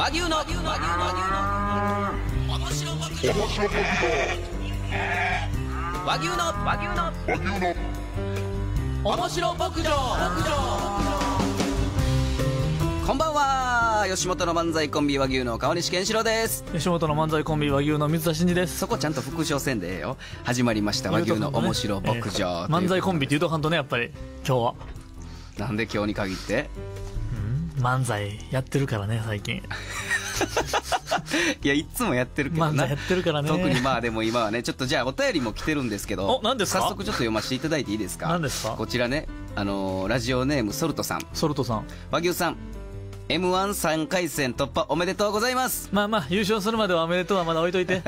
和牛の和牛の和牛の和牛の和牛の和牛の面白牧場こんばんは吉本の漫才コンビ和牛の川西健志郎です吉本の漫才コンビ和牛の水田真司ですそこちゃんと副賞せんでええよ始まりました和牛の面白牧場、ねえー、漫才コンビって言うとかんとねやっぱり今日はなんで今日に限って漫才やってるからね最近 いやいつもやってるけどなやってるからね特にまあでも今はねちょっとじゃあお便りも来てるんですけど早速ちょっと読ませていただいていいですかこちらねあのー、ラジオネームソルトさんソルトさん和牛さん M13 回戦突破おめでとうございますまあまあ優勝するまではおめでとうはまだ置いといて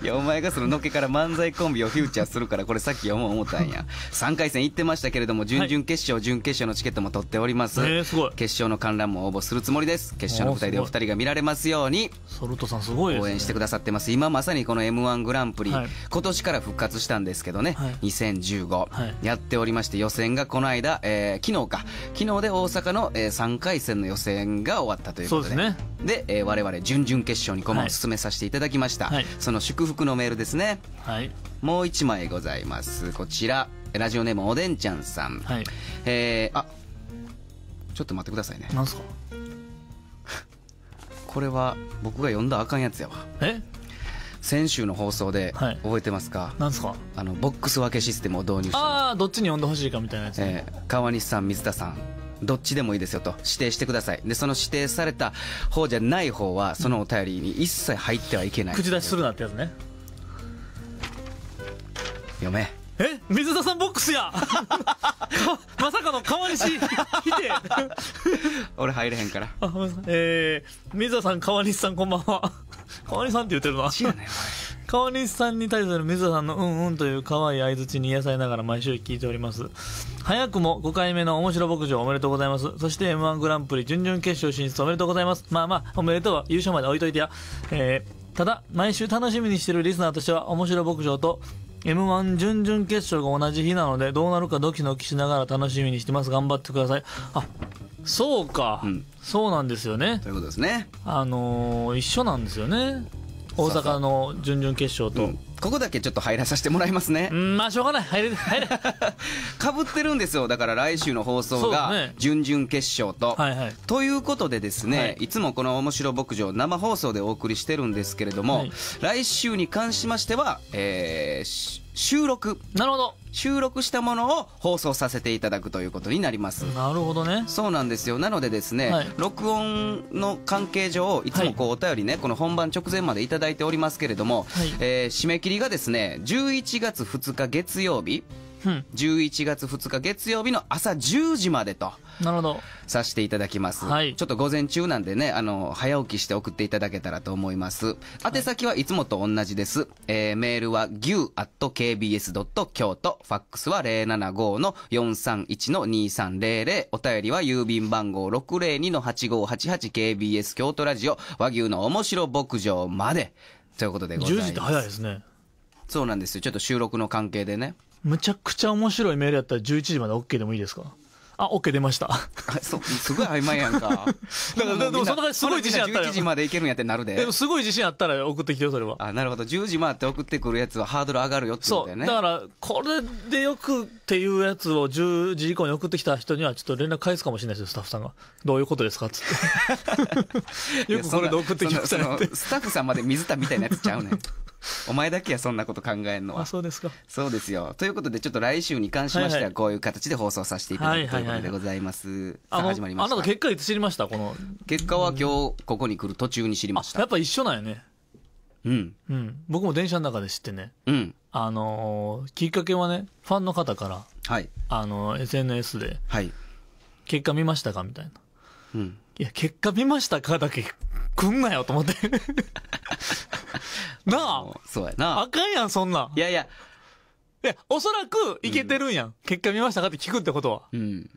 いやお前がそののっけから漫才コンビをフューチャーするからこれさっき思もう思ったんや3 回戦行ってましたけれども準々決勝、はい、準決勝のチケットも取っております、えー、すごい決勝の観覧も応募するつもりです決勝の舞台でお二人が見られますようにソルトさんすごい、ね、応援してくださってます今まさにこの m 1グランプリ、はい、今年から復活したんですけどね、はい、2015、やっておりまして予選がこの間、えー、昨日か昨日で大阪の、えー、3回戦の予選が終わったということで、ね、で、えー、我々準々決勝に駒を進めさせていただきました、はい、その祝福のメールですね、はい、もう1枚ございますこちらラジオネームおでんちゃんさん、はい、えー、あちょっと待ってくださいねなんすか これは僕が読んだあかんやつやわえ先週の放送で、はい、覚えてますかなんすかあのボックス分けシステムを導入してああどっちに呼んでほしいかみたいなやつ、ね、えー、川西さん水田さんどっちでもいいですよと指定してくださいでその指定された方じゃない方はそのお便りに一切入ってはいけない口出しするなってやつね読めえ水田さんボックスや まさかの川西来て俺入れへんからあえー、水田さん川西さんこんばんは川西さんって言ってるな川西さんに対する水田さんのうんうんという可愛い相づちに癒されながら毎週聞いております早くも5回目の面白牧場おめでとうございますそして m 1グランプリ準々決勝進出おめでとうございますまあまあおめでとうは優勝まで置いといてやえーただ、毎週楽しみにしてるリスナーとしては、面白牧場と M1 準々決勝が同じ日なので、どうなるかドキドキしながら楽しみにしてます。頑張ってください。あ、そうか。うん、そうなんですよね。ということですね。あのー、一緒なんですよね。大阪の準々決勝と。うんここだけちょっと入らさせてもらいますね。うん、まあしょうがない。入れ、入れ。か ぶってるんですよ。だから来週の放送が、準々決勝と、ねはいはい。ということでですね、はい、いつもこの面白牧場生放送でお送りしてるんですけれども、はい、来週に関しましては、えー、収録なるほど収録したものを放送させていただくということになりますなるほどねそうなんですよなのでですね、はい、録音の関係上いつもこうお便りね、はい、この本番直前まで頂いておりますけれども、はい、えー、締め切りがですね11月2日月曜日11月2日月曜日の朝10時までと。なるほど。させていただきます。はい。ちょっと午前中なんでね、あの、早起きして送っていただけたらと思います。宛先はいつもと同じです。はい、えー、メールは牛アット kbs. ドット京都、ファックスは075の431-2300、お便りは郵便番号 602-8588KBS 京都ラジオ、和牛の面白牧場まで。ということでございます。10時って早いですね。そうなんですよ。ちょっと収録の関係でね。むちゃくちゃ面白いメールやったら11時まで OK でもいいですかあ、OK 出ました。そう、すごい曖昧やんか。だから、でもその感すごい自信あったら。11時までいけるんやってなるで。でもすごい自信あったら送ってきてよ、それは。あ、なるほど。10時回って送ってくるやつはハードル上がるよってことだよね。だから、これでよくっていうやつを10時以降に送ってきた人にはちょっと連絡返すかもしれないですよ、スタッフさんが。どういうことですかつって。よくこれで送ってきましたスタッフさんまで水田みたいなやつちゃうねん。お前だけやそんなこと考えるのはあそうですかそうですよということでちょっと来週に関しましてはこういう形で放送させていただくということでございます、はいはいはい、始まりましたあなた結果いつ知りましたこの結果は今日ここに来る途中に知りました、やっぱ一緒なんよねうん、うん、僕も電車の中で知ってね、うん、あのー、きっかけはねファンの方から、はいあのー、SNS で、はい「結果見ましたか?」みたいな、うん「いや結果見ましたか?」だけくんなよと思って なあそうやなあかんやんそんなんいやいやいやおそらくいけてるんやん、うん、結果見ましたかって聞くってことはうん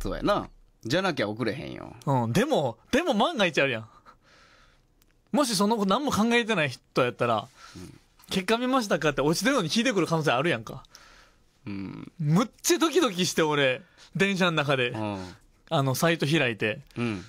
そうやなじゃなきゃ送れへんようんでもでも万が一あるやんもしその子何も考えてない人やったら、うん、結果見ましたかって落ちてるのに聞いてくる可能性あるやんかうん、むっちゃドキドキして俺電車の中で、うん、あのサイト開いて、うん、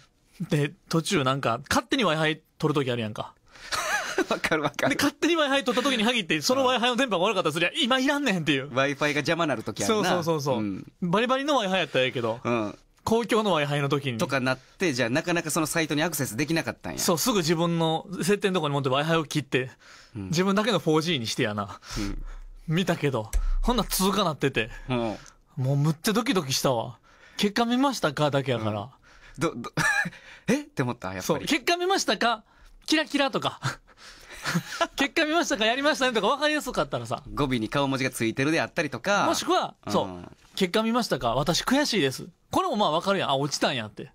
で、途中なんか、勝手に Wi-Fi 取るときあるやんか。わかるわかる。で、勝手に Wi-Fi 取った時に限って、その Wi-Fi の電波が悪かったらすりゃ、今いらんねんっていう。Wi-Fi が邪魔なる時あるな。そうそうそうそう、うん、バリバリの Wi-Fi やったらええけど。うん。公共の Wi-Fi の時に。とかなって、じゃあなかなかそのサイトにアクセスできなかったんや。そう、すぐ自分の設定のとこに持って Wi-Fi を切って、うん、自分だけの 4G にしてやな。うん、見たけど、ほんな通過なってて。うん、もうむっちゃドキドキしたわ。結果見ましたかだけやから。ど、ど、えって思ったやっぱり。結果見ましたかキラキラとか。結果見ましたかやりましたねとか分かりやすかったらさ。語尾に顔文字がついてるであったりとか。もしくは、うん、そう。結果見ましたか私悔しいです。これもまあ分かるやん。あ、落ちたんやって。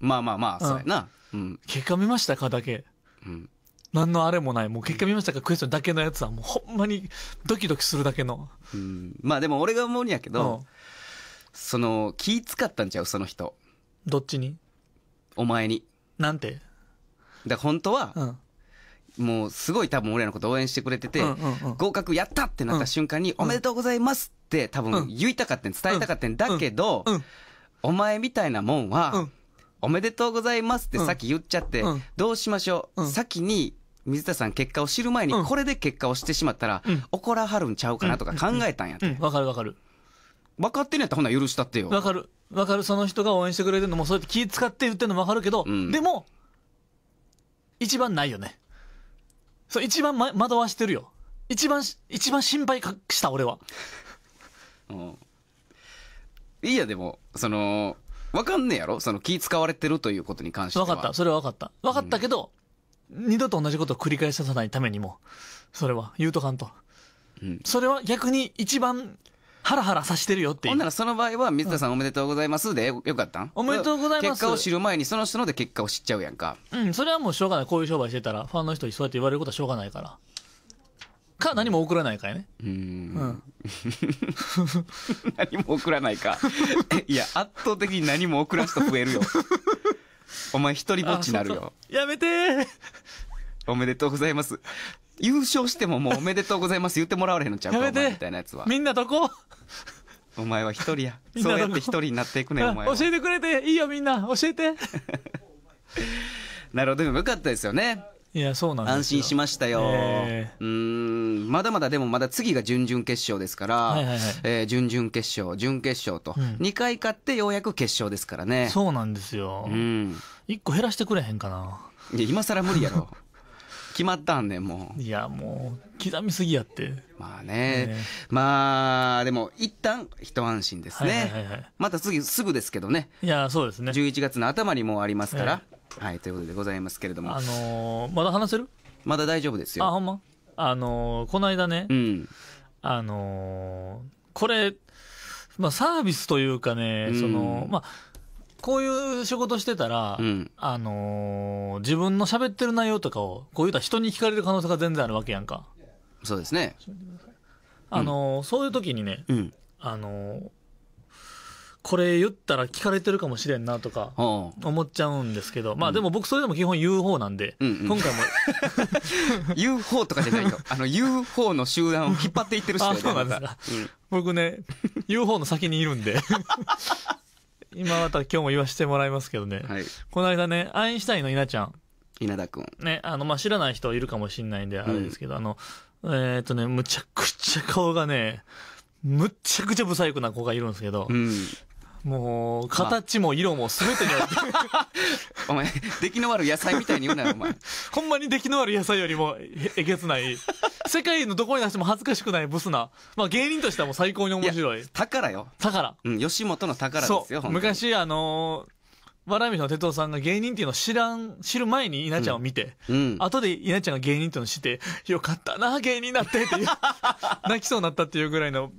まあまあまあ、そうやな。うん。結果見ましたかだけ。うん。何のあれもない。もう結果見ましたか、クエスチョンだけのやつは、もうほんまにドキドキするだけの。うん。まあでも俺が思うんやけど、その、気使ったんちゃうその人。どっちにお前に。なんてだから本当は、うん。もうすごい多分俺らのこと応援してくれてて、うんうんうん合格やったってなった瞬間に、おめでとうございますって多分言いたかったん、伝えたかったんだけど、うん。お前みたいなもんは、うんおめでとうございますってさっき言っちゃって、うんどうしましょう、うん先に水田さん結果を知る前に、これで結果をしてしまったら、怒らはるんちゃうかなとか考えたんやって。うん。わかるわかる。分かってんやったらほな許したってよ分かる分かるその人が応援してくれてるのもそうやって気使って言ってるのも分かるけど、うんでも一番ないよねそう一番、ま、惑わしてるよ一番一番心配かした俺は うんいいやでもその分かんねえやろその気使われてるということに関して分かったそれは分かった分かったけど、二度と同じことを繰り返さないためにもそれは言うとかんと、うんそれは逆に一番ハラハラさしてるよっていうほんならその場合は水田さんおめでとうございますでよかったんおめでとうございます結果を知る前にその人ので結果を知っちゃうやんかうんそれはもうしょうがないこういう商売してたらファンの人にそうやって言われることはしょうがないからか何も送らないかやねうん何も送らないかい や圧倒的に何も送らすと増えるよ お前一人ぼっちになるよやめておめでとうございます優勝してももうおめでとうございます言ってもらわれへんのちゃうかみたいなやつはみんなどこお前は一人やそうやって一人になっていくねんお前教えてくれていいよみんな教えて なるほどでもよかったですよねいやそうなんです安心しましたよ、えうんまだまだでもまだ次が準々決勝ですから、はいはいはいえー準々決勝準決勝と、うん2回勝ってようやく決勝ですからねそうなんですよ、うん一個減らしてくれへんかないや今更無理やろ決まったんねもういやもう刻みすぎやってまあね、ねまあでも一旦一安心ですね、はいはいはいまた次すぐですけどねいやそうですね11月の頭にもありますから、えー、はいということでございますけれどもあのー、まだ話せるまだ大丈夫ですよあほんまあのー、この間ね、うん、あのー、これまあサービスというかね、うん、そのまあこういう仕事してたら、うん、あのー、自分の喋ってる内容とかを、こういうたら人に聞かれる可能性が全然あるわけやんか。そうですね。あのー、そういう時にね、あのー、これ言ったら聞かれてるかもしれんなとか思っちゃうんですけど、まあでも僕それでも基本 UFO なんで、うんうん、今回も UFO とかじゃないよあの UFO の集団を引っ張っていってる人あそうなんですか、うん、僕ね UFO の先にいるんで 今また今日も言わせてもらいますけどね、はい、この間ねアインシュタインの稲ちゃん稲田君ねあの、まあ、知らない人いるかもしれないんであれですけど、うん、あのえー、っとねむちゃくちゃ顔がねむちゃくちゃ不細工な子がいるんですけど、うん、もう、形も色も全てにおいて。お前、出来の悪い野菜みたいに言うなよ、お前。ほんまに出来の悪い野菜よりもえげつない。世界のどこに出しても恥ずかしくないブスな。まあ芸人としてはもう最高に面白い。い宝よ。宝。うん、吉本の宝ですよ、昔、あのーわらびの哲夫さんが芸人っていうのを知らん、知る前に稲ちゃんを見て、うんうん後で稲ちゃんが芸人っていうのを知って、よかったな、芸人になってっていう、泣きそうになったっていうぐらいの、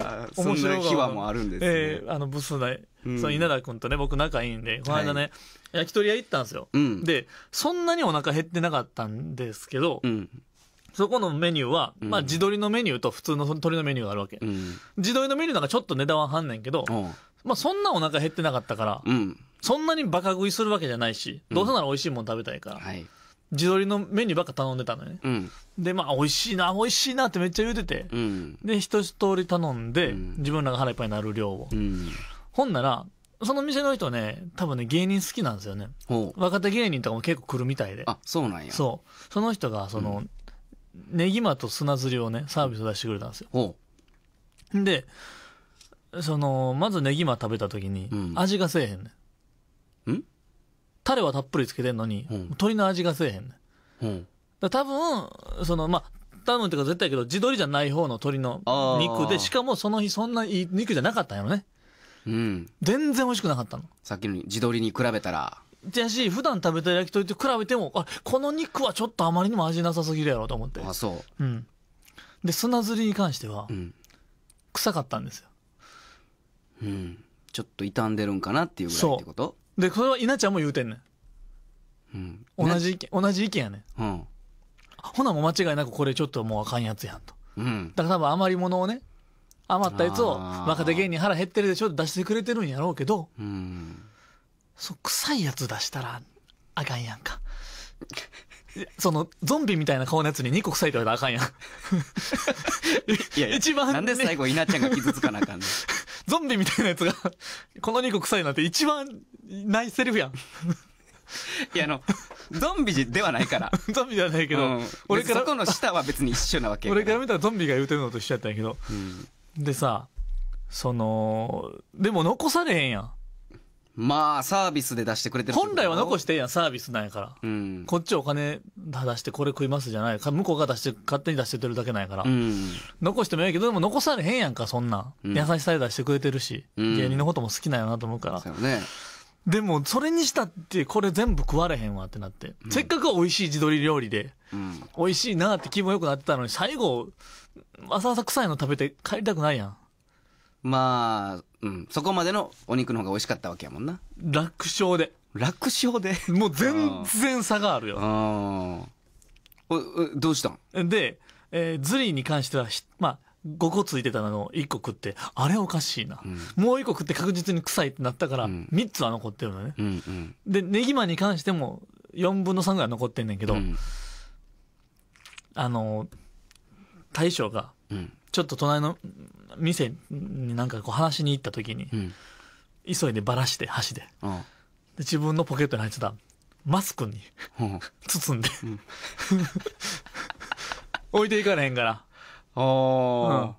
あ白い秘話もあるんですね。えーあの、ブスな、うんその稲田君とね、僕仲いいんで、この間ね、焼き鳥屋行ったんですよ。うんで、そんなにお腹減ってなかったんですけど、うん。そこのメニューは、うんまあ、撮りのメニューと普通の鶏のメニューがあるわけ。うん。撮りのメニューなんかちょっと値段ははんねんけど、まあそんなお腹減ってなかったから、うん、そんなにバカ食いするわけじゃないし、どうせなら美味しいもん食べたいから、はい、自撮りのメニューばっか頼んでたのね。うん、で、まあ美味しいな、美味しいなってめっちゃ言うてて、で、一通り頼んで、自分らが腹いっぱいになる量を。ほんなら、その店の人ね、多分ね、芸人好きなんですよね。若手芸人とかも結構来るみたいで。あ、そうなんや。そう。その人が、その、ネギマと砂ずりをね、サービス出してくれたんですよ。で、その、まずネギマ食べた時に、味がせえへんねん。うんタレはたっぷりつけてんのに、うん、鶏の味がせえへんねん。うん、だ多分、その、まあ、多分っていうか絶対やけど、地鶏じゃない方の鶏の肉で、しかもその日そんないい肉じゃなかったんやろね。うん。全然美味しくなかったの。さっきの地鶏に比べたら。じゃし、普段食べた焼き鳥と比べても、あ、この肉はちょっとあまりにも味なさすぎるやろと思って。あ、そう。うん。で、砂ずりに関しては、うん、臭かったんですよ。うん、ちょっと傷んでるんかなっていうぐらいってことでそれは稲ちゃんも言うてんねん、うん、同じ意見同じ意見やねん、うん、ほなもう間違いなくこれちょっともうあかんやつやんと、うん、だから多分余り物をね余ったやつを若手芸人腹減ってるでしょって出してくれてるんやろうけど、うん、そ臭いやつ出したらあかんやんかその、ゾンビみたいな顔のやつに2個臭いと言われたらあかんやん。いやいや、一番、ね、なんで最後、稲ちゃんが傷つかなあかんのゾンビみたいなやつが、この2個臭いなんて一番、ないセリフやん。いや、あの、ゾンビではないから。ゾンビではないけど、うん、俺から。そこの下は別に一緒なわけ俺から見たらゾンビが言うてるのと一緒やったんやけど。うん、でさ、その、でも残されへんやん。まあサービスで出してくれてる本来は残してんやんサービスなんやから、うんこっちお金出してこれ食いますじゃないか向こうが出して勝手に出してってるだけなんやから、うん残してもええけどでも残されへんやんかそんなうん優しさで出してくれてるし、うん芸人のことも好きなんやなと思うからねでもそれにしたってこれ全部食われへんわってなって、せっかく美味しい地鶏料理でうん美味しいなって気分良くなってたのに最後わざわざ臭いの食べて帰りたくないやんまあ、うん、そこまでのお肉の方が美味しかったわけやもんな。楽勝で。楽勝でもう全然差があるよ。ああ。どうしたんで、えー、ズリに関しては、まあ、5個ついてたのを1個食って、あれおかしいな。うん、もう1個食って確実に臭いってなったから、3つは残ってるのね。うんうん、で、ネギマに関しても4分の3ぐらい残ってんねんけど、うん、あの、大将が、ちょっと隣の店になんかこう話しに行った時に、うん、急いでばらして箸でうん、で自分のポケットに入ってたマスクに、包んで 置いていかれへんからああ、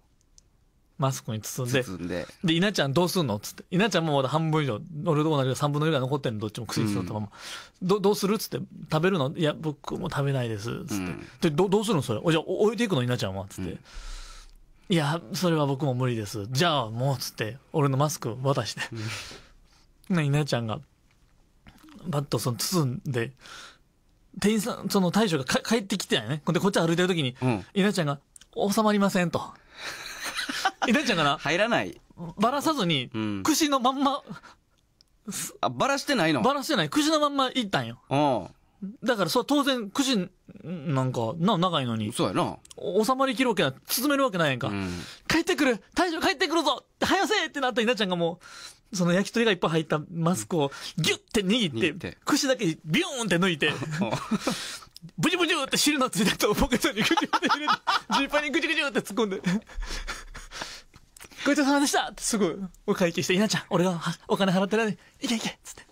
マスクに包んで。包んで。で、稲ちゃんどうすんのっつって。稲ちゃんもまだ半分以上、俺と同じ3分の4が残ってんの、どっちも薬するとまま。うん、どどうするっつって、食べるのいや、僕も食べないです。つって。うん、でど、どうするのそれ。おじゃ、置いていくの稲ちゃんは。つって。うんいやそれは僕も無理ですじゃあもう」つって俺のマスク渡して、うん、稲ちゃんがバッとその包んで店員さんその大将が帰ってきてやねでこっち歩いてる時に、うん、稲ちゃんが「収まりません」と。稲ちゃんがな入らないばらさずに、うん、串のまんまあ、ばらしてないのばらしてない。串のまんま行ったんよ。うん。だからそれ当然9時なんかな長いのにそうやな収まりきるわけない進めるわけないやんか、うん、帰ってくる大将帰ってくるぞ早せってなった稲ちゃんがもうその焼き鳥がいっぱい入ったマスクをギュッて握って串だけビューンって抜いて ブジブジって汁のついたとポケットにグジグジ入れてジーパンにグジグジって突っ込んでごちそうさまでしたってすぐお会計して、稲ちゃん、俺がお金払ってない。いけいけっつって。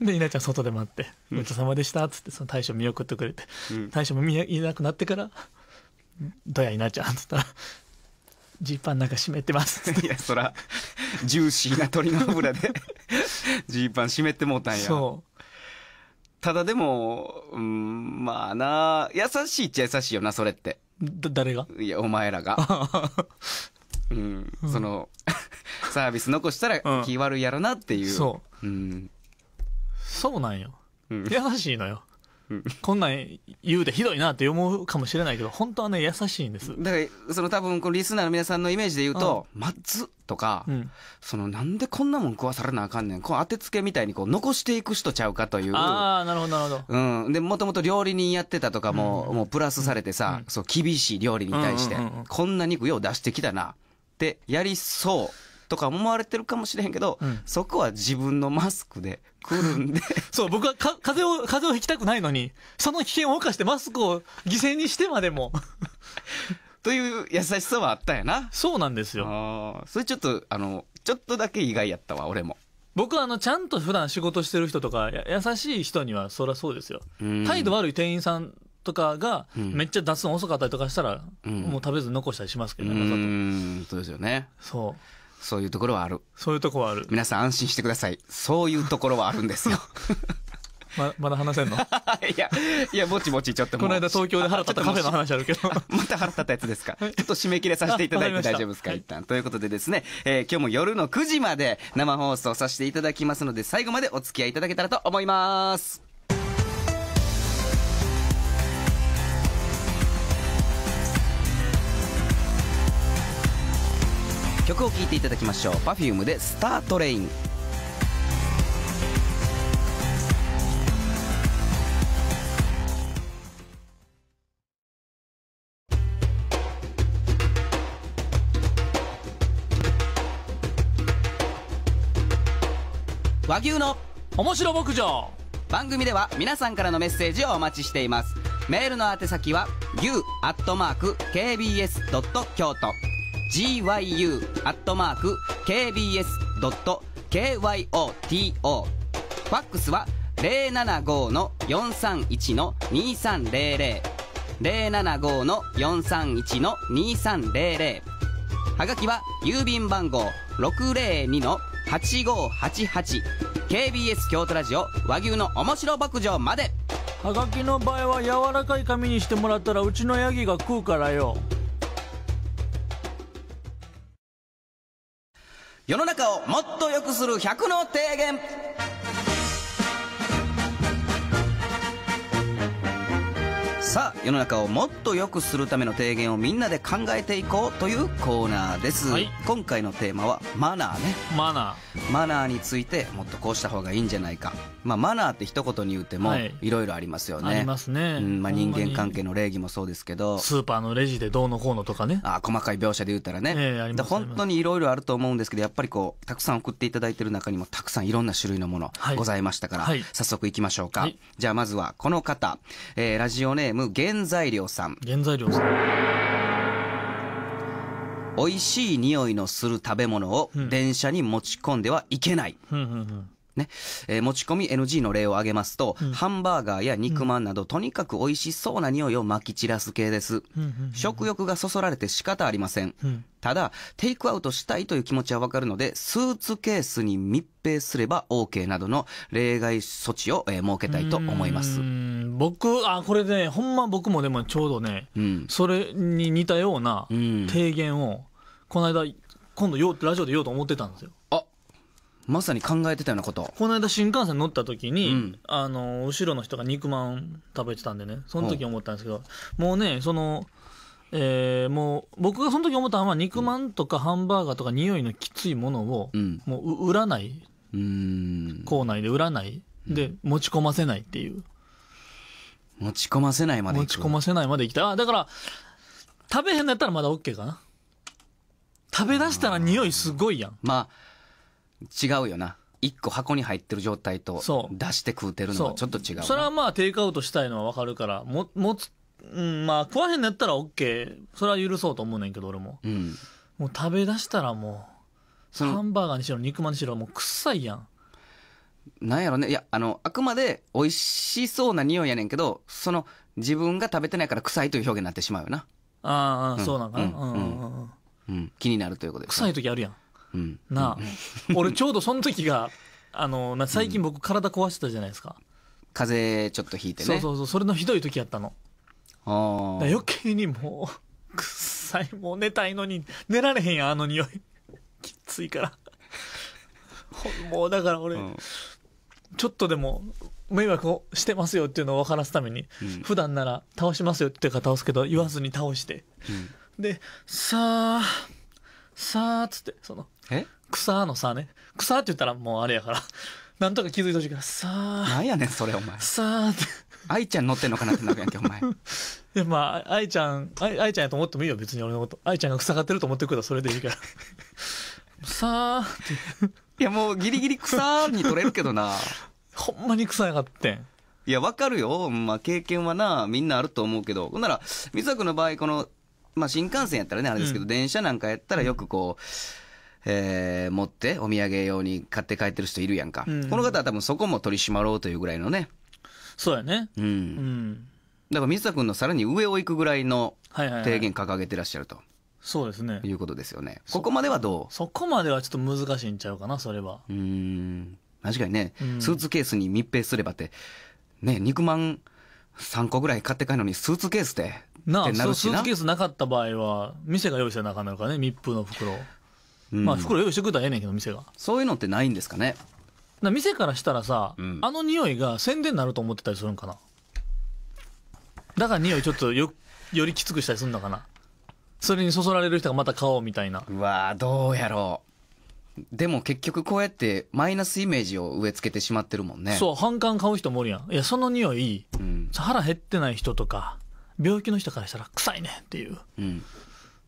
で稲ちゃん外で待って「ごちそうさまでした」っつってその大将見送ってくれて、うん、大将もいなくなってから「どや稲ちゃん」っつったら「ジーパンなんか湿ってます」いやそらジューシーな鶏の油で ジーパン湿ってもうたんやそうただでもうんまあな優しいっちゃ優しいよなそれってだ誰がいやお前らが うん、うん、その サービス残したら気悪いやろなっていう、そう、うんそうなんよ。うん優しいのようん。こんなん言うてひどいなって思うかもしれないけど、本当はね、優しいんです。だから、その多分、このリスナーの皆さんのイメージで言うと、まずとか、うん。そのなんでこんなもん食わされなあかんねん。こう当てつけみたいにこう残していく人ちゃうかという。ああ、なるほど、なるほど。うん。で、もともと料理人やってたとかも、もうプラスされてさ、そう、厳しい料理に対して、うんこんな肉よう出してきたな、って、やりそう、とか思われてるかもしれへんけど、うんそこは自分のマスクで、来るんで そう僕はか風邪を風邪をひきたくないのにその危険を冒してマスクを犠牲にしてまでも という優しさはあったんやなそうなんですよそれちょっとあのちょっとだけ意外やったわ俺も僕はあのちゃんと普段仕事してる人とか優しい人にはそりゃそうですよ態度悪い店員さんとかがめっちゃ脱音遅かったりとかしたら、うん、もう食べず残したりしますけどね、うん、そうですよねそうそういうところはある。そういうところはある。皆さん安心してください。そういうところはあるんですよ。ままだ話せんの いや、いや、ぼちぼちちょっとこの間東京で腹立ったカフェの話あるけど。また腹立ったやつですか。ちょっと締め切れさせていただいて大丈夫ですか、一旦。ということでですね、えー、今日も夜の9時まで生放送させていただきますので、最後までお付き合いいただけたらと思います。曲を聴いていただきましょう Perfume で「スタートレイン」和牛の面白牧場番組では皆さんからのメッセージをお待ちしていますメールの宛先は牛アットマーク KBS ドット京都 gyu.kbs.kyoto ファックスは075の431の2300 075の431の2300はがきは郵便番号602の 8588KBS 京都ラジオ和牛の面白牧場まではがきの場合は柔らかい紙にしてもらったらうちのヤギが食うからよ世の中をもっと良くする100の提言さあ世の中をもっと良くするための提言をみんなで考えていこうというコーナーです、はい、今回のテーマはマナーねマナーマナーについてもっとこうした方がいいんじゃないか、まあ、マナーって一言に言ってもいろいろありますよね、はい、ありますね、うんまあ、人間関係の礼儀もそうですけどスーパーのレジでどうのこうのとかねあ細かい描写で言ったらね、えー、本当にいろいろあると思うんですけどやっぱりこうたくさん送っていただいてる中にもたくさんいろんな種類のものございましたから、はい、早速いきましょうか、じゃあまずはこの方、えー、ラジオネームム原材料さん原材料さん美味しい匂いのする食べ物を電車に持ち込んではいけない、うんうんうんうんねえー、持ち込み NG の例を挙げますと、うん、ハンバーガーや肉まんなど、とにかく美味しそうな匂いをまき散らす系です、食欲がそそられて仕方ありません、ただテイクアウトしたいという気持ちはわかるのでスーツケースに密閉すれば OK などの例外措置を、えー、設けたいと思います僕あこれねほんま僕もでもちょうどね、うん、それに似たような提言を、この間今度よラジオで言おうと思ってたんですよ。あまさに考えてたようなことこの間新幹線乗った時に、うんあの後ろの人が肉まん食べてたんでねその時思ったんですけど、もうねそのえーもう僕がその時思ったのは肉まんとかハンバーガーとか匂いのきついものを、うんもうう売らないうん校内で売らないで持ち込ませないっていう持ち込ませないまで持ち込ませないまで行きたいあだから食べへんのやったらまだ OK かな食べ出したら匂いすごいやんまあ違うよな。一個箱に入ってる状態とそう出して食うてるのはちょっと違うそれはまあテイクアウトしたいのはわかるからも持つ、うん、まあ食わへんのやったら OK それは許そうと思うねんけど俺もうんもう食べ出したらもうハンバーガーにしろ肉まんにしろもう臭いやんなんやろねいやあのあくまで美味しそうな匂いやねんけどその自分が食べてないから臭いという表現になってしまうよな、ああそうなんかな、うんうんうんうん気になるということです臭い時あるやんなあ、俺ちょうどその時があの最近僕体壊してたじゃないですか、風邪ちょっとひいてねそうそうそうそれのひどい時やったのあ余計にもうくっさいもう寝たいのに寝られへんやあの匂いきついからもうだから俺、うん、ちょっとでも迷惑をしてますよっていうのを分からすために、うん、普段なら倒しますよっていうか倒すけど言わずに倒して、うん、でさあさあっつってそのえ草のさね。草って言ったらもうあれやから。なんとか気づいてほしいから、さあ。なんやねん、それ、お前。さあって。愛ちゃん乗ってんのかなってなるやんけ、お前。いや、まあ、愛ちゃん、愛愛ちゃんやと思ってもいいよ、別に俺のこと。愛ちゃんが草がってると思ってくれたらそれでいいから。さあって。いや、もうギリギリ草に取れるけどな。ほんまに草やがってん。いや、わかるよ。まあ、経験はな、みんなあると思うけど。ほんなら、水佐君の場合、この、まあ、新幹線やったらね、あれですけど、うん電車なんかやったらよくこう、えー、持ってお土産用に買って帰ってる人いるやんか、うん、この方は多分そこも取り締まろうというぐらいのねそうやねうん、うん、だから水田君のさらに上を行くぐらいの提言掲げてらっしゃると、いそうですね。いうことですよね。ここまではどうそこまではちょっと難しいんちゃうかな、それは。うん。確かにね、スーツケースに密閉すればって、ね、肉まん3個ぐらい買って帰るのにスーツケースで。なあ、なスーツケースなかった場合は、店が用意してなあかんかね、密封の袋。まあ、袋用意してくれたらええねんけど店がそういうのってないんですかね店からしたらさ、うんあの匂いが宣伝になると思ってたりするんかなだから匂いちょっとよよりきつくしたりするのかなそれにそそられる人がまた買おうみたいなうわーどうやろうでも結局こうやってマイナスイメージを植え付けてしまってるもんねそう反感買う人もおるやんいやその匂いうん腹減ってない人とか病気の人からしたら臭いねんっていううん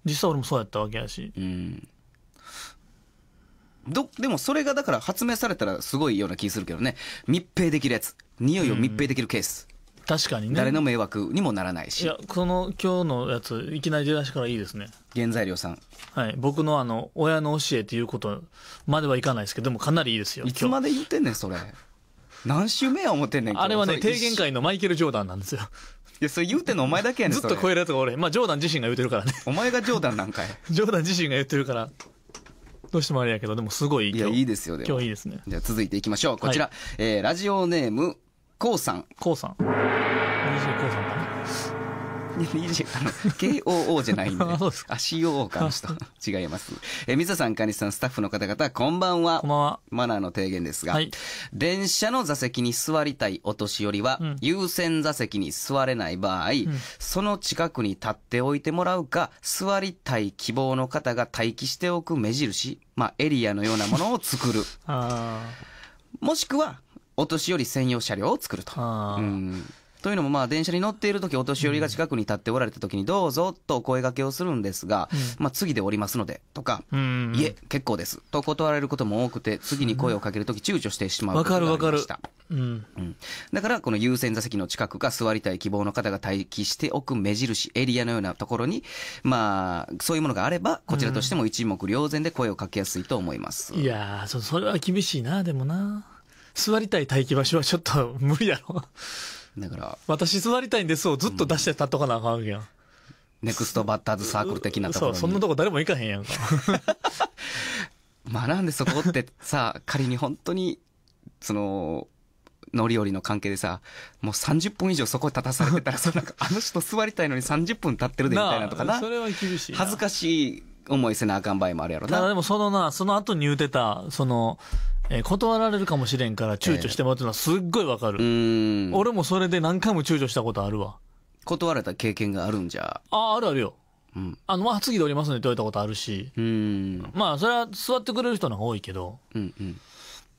実際俺もそうやったわけやしうんど、でもそれがだから発明されたらすごいような気するけどね。密閉できるやつ。匂いを密閉できるケース。確かにね。誰の迷惑にもならないいし。や、この今日のやつ、いきなり出だしからいいですね。原材料さん。はい。僕のあの、親の教えっていうことまではいかないですけど、でもかなりいいですよ。いつまで言ってんねん、それ。何週目や思ってんねんあれはね、提定言会のマイケル・ジョーダンなんですよ。いや、それ言うてんのお前だけやねん、ずっとれ超えるやつが俺。まあ、ジョーダン自身が言うてるからね。お前がジョーダンなんかい。ジョーダン自身が言ってるから。どうしてもあれやけど、でもすごいいや、いいですよ、で今日いいですね。じゃ続いていきましょう。こちら、はい、えー、ラジオネーム、こうさん。こうさん。の KOO じゃないんで、COO かの人 違いますえ水田さん蟹さんスタッフの方々こんばんはこんばんはマナーの提言ですが、はい、電車の座席に座りたいお年寄りは、うん、優先座席に座れない場合、うん、その近くに立っておいてもらうか座りたい希望の方が待機しておく目印まあエリアのようなものを作る もしくはお年寄り専用車両を作ると。うんというのも、まあ、電車に乗っているとき、お年寄りが近くに立っておられたときに、どうぞと声掛けをするんですが、まあ、次で降りますので、とか、いえ、結構です、と断られることも多くて、次に声をかけるとき、躊躇してしまうことがありました。わかるわかる。うん、うん、だから、この優先座席の近くか座りたい希望の方が待機しておく目印、エリアのようなところに、まあ、そういうものがあれば、こちらとしても一目瞭然で声をかけやすいと思います。うん、いやそれは厳しいな、でもな。座りたい待機場所はちょっと無理だろう。だから私座りたいんですをずっと出して立っとかなあかんやん、ネクストバッターズサークル的なところにそうそんなとこ誰も行かへんやんか まあなんでそこってさ仮に本当にその乗り降りの関係でさ、もう30分以上そこ立たされてたら、そなんか、あの人座りたいのに30分立ってるでみたいなとかな。それは厳しい。恥ずかしい思いせなあかん場合もあるやろな。ただでもそのな、その後に言うてた、その、えー、断られるかもしれんから躊躇してもらうっていうのはすっごいわかる、えー、俺もそれで何回も躊躇したことあるわ。断れた経験があるんじゃ。ああ、あるあるよ。うん、あの、まあ、次でおりますねって言われたことあるし。まあ、それは座ってくれる人の方が多いけど。うんうん。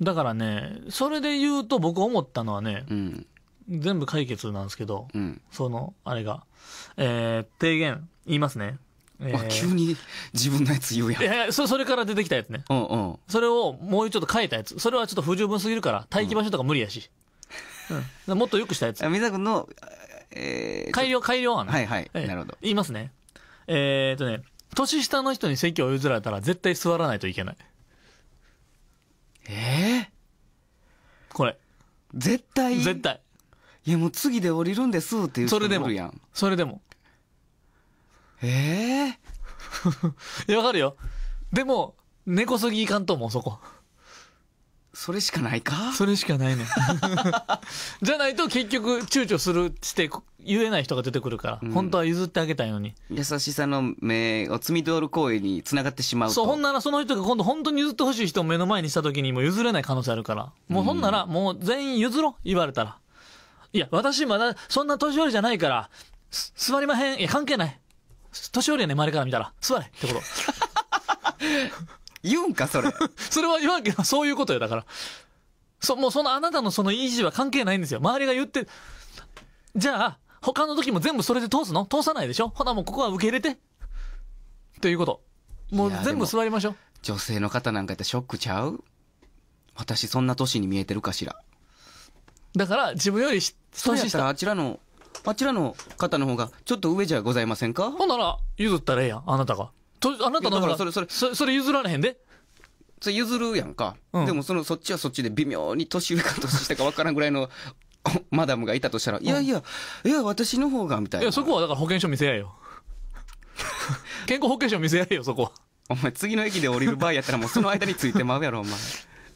だからね、それで言うと僕思ったのはね、うん、全部解決なんですけど、うん、その、あれが。えー、提言、言いますね。えー、急に自分のやつ言うやん。えー、そそれから出てきたやつね。うんうん。それをもうちょっと変えたやつ。それはちょっと不十分すぎるから、待機場所とか無理やし。うん、もっとよくしたやつ。水田君の、えー、改良、改良案、ね。はいはい、えー、なるほど。言いますね。えー、っとね、年下の人に席を譲られたら絶対座らないといけない。ええー、これ。絶対絶対。いやもう次で降りるんですっていうそれでも。それでも。ええー、わかるよでも根こそぎいかんと思うそこそれしかないかそれしかないの じゃないと結局躊躇するして言えない人が出てくるから、うん、本当は譲ってあげたいのに優しさの目を摘み取る行為につながってしまうそうほんならその人が今度本当に譲ってほしい人を目の前にした時にもう譲れない可能性あるからもうほんならもう全員譲ろ言われたら、うん、いや私まだそんな年寄りじゃないから座りまへんいや関係ない年寄りやね、周りから見たら。座れってこと。言うんか、それ。それは言わんけど、そういうことよ、だから。そ、もうそのあなたのその意地は関係ないんですよ。周りが言って、じゃあ、他の時も全部それで通すの通さないでしょほなもうここは受け入れて。ということ。もう全部座りましょう。女性の方なんかやったらショックちゃう私そんな年に見えてるかしら。だから自分より年下。したあちらのあちらの方の方がちょっと上じゃございませんかほんなら、譲ったらええやん、あなたが。と、あなたのだからそれ、それ、そそれ譲られへんで。それ譲るやんか。うんでもその、そっちはそっちで微妙に年上か年下かわからんぐらいの マダムがいたとしたら、いやいや、いや、私の方が、みたいないや、そこはだから保険証見せやよ。健康保険証見せやよ、そこは。お前次の駅で降りる場合やったらもうその間についてまうやろ、お前。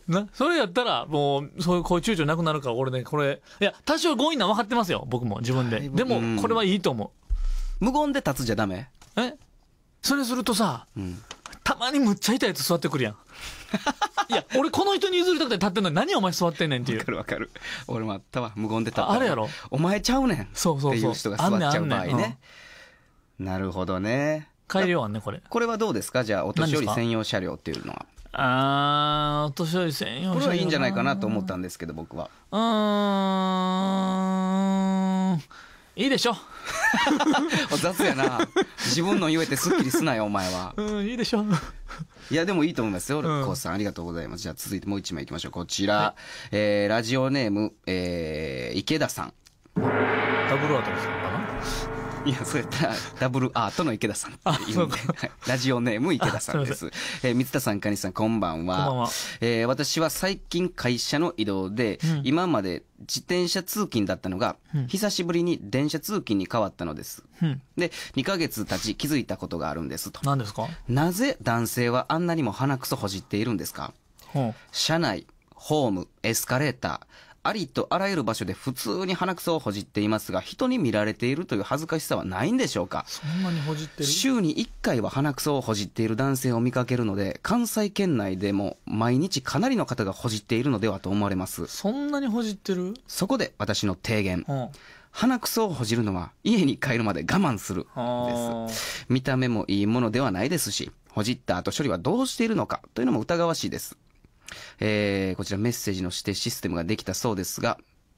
な、それやったら、もう、そういう、こう躊躇なくなるから、俺ね、これ、いや、多少強引なの分かってますよ、僕も、自分で。でも、これはいいと思う。無言で立つじゃダメえそれするとさ、うん、たまにむっちゃ痛いやつ座ってくるやん。いや、俺この人に譲りたくて立ってんのに何お前座ってんねんっていう。わかるわかる。俺もあったわ、無言で立った。あれやろお前ちゃうねん。そうそうそう。っていう人が座っちゃう場合ね。うん、なるほどね。改良案ね、これ。これはどうですかじゃあ、お年寄り専用車両っていうのは。あお年寄り専用車両。これはいいんじゃないかなと思ったんですけど、僕は。うーん。いいでしょ 雑やな自分の言えてすっきりすなよお前はうんいいでしょいやでもいいと思いますよ、六甲さんありがとうございますじゃあ続いてもう一枚いきましょうこちら、はい、えー、ラジオネーム、えー、池田さんダブルアートですいや、そうやったら、ダブルアートの池田さんっていうんで、ラジオネーム池田さんです。えー、水田さん、蟹さん、こんばんは。こんばんは。えー、私は最近会社の移動で、うん、今まで自転車通勤だったのが、うん、久しぶりに電車通勤に変わったのです。うん、で、2ヶ月経ち気づいたことがあるんですと。何ですかなぜ男性はあんなにも鼻くそほじっているんですか、うん、車内、ホーム、エスカレーター、ありとあらゆる場所で普通に鼻くそをほじっていますが、人に見られているという恥ずかしさはないんでしょうか。そんなにほじってる週に1回は鼻くそをほじっている男性を見かけるので、関西圏内でも毎日かなりの方がほじっているのではと思われます。そんなにほじってるそこで私の提言。うん。鼻くそをほじるのは家に帰るまで我慢する。です。見た目もいいものではないですし、ほじった後処理はどうしているのかというのも疑わしいです。えー、こちらメッセージの指定システムができたそうですが、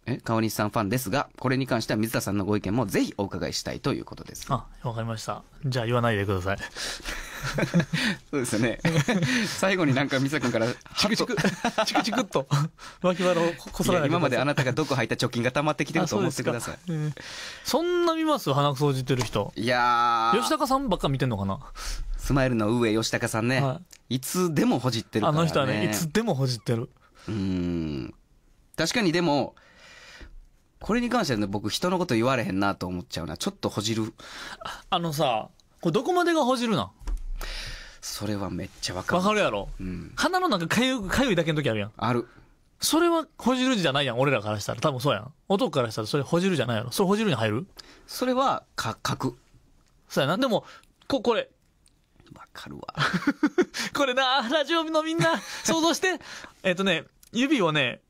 え、川西さんファンですが、これに関しては水田さんのご意見もぜひお伺いしたいということです。あ、わかりました。じゃあ言わないでください。そうですね。最後になんか水田君から、チクチク、チクチクっと、脇腹をこすらない今まであなたが毒入った貯金が溜まってきてると思ってください。そえー、そんな見ます鼻くそをじってる人。いや吉高さんばっか見てんのかなスマイルの上吉高さんね、はい、いつでもほじってるから、ね、あの人はね、いつでもほじってる。うん。確かにでも、これに関してはね、僕人のこと言われへんなと思っちゃうな。ちょっとほじる。あのさ、これどこまでがほじるなそれはめっちゃわかる。わかるやろ、うん、鼻の中かゆかゆいだけの時あるやん。ある。それはほじるじゃないやん、俺らからしたら。多分そうやん。男からしたらそれほじるじゃないやろ。それほじるに入るそれは、か、書く。そうやな。でも、こ、これ。わかるわ。これな、ラジオのみんな、想像して。えっとね、指をね、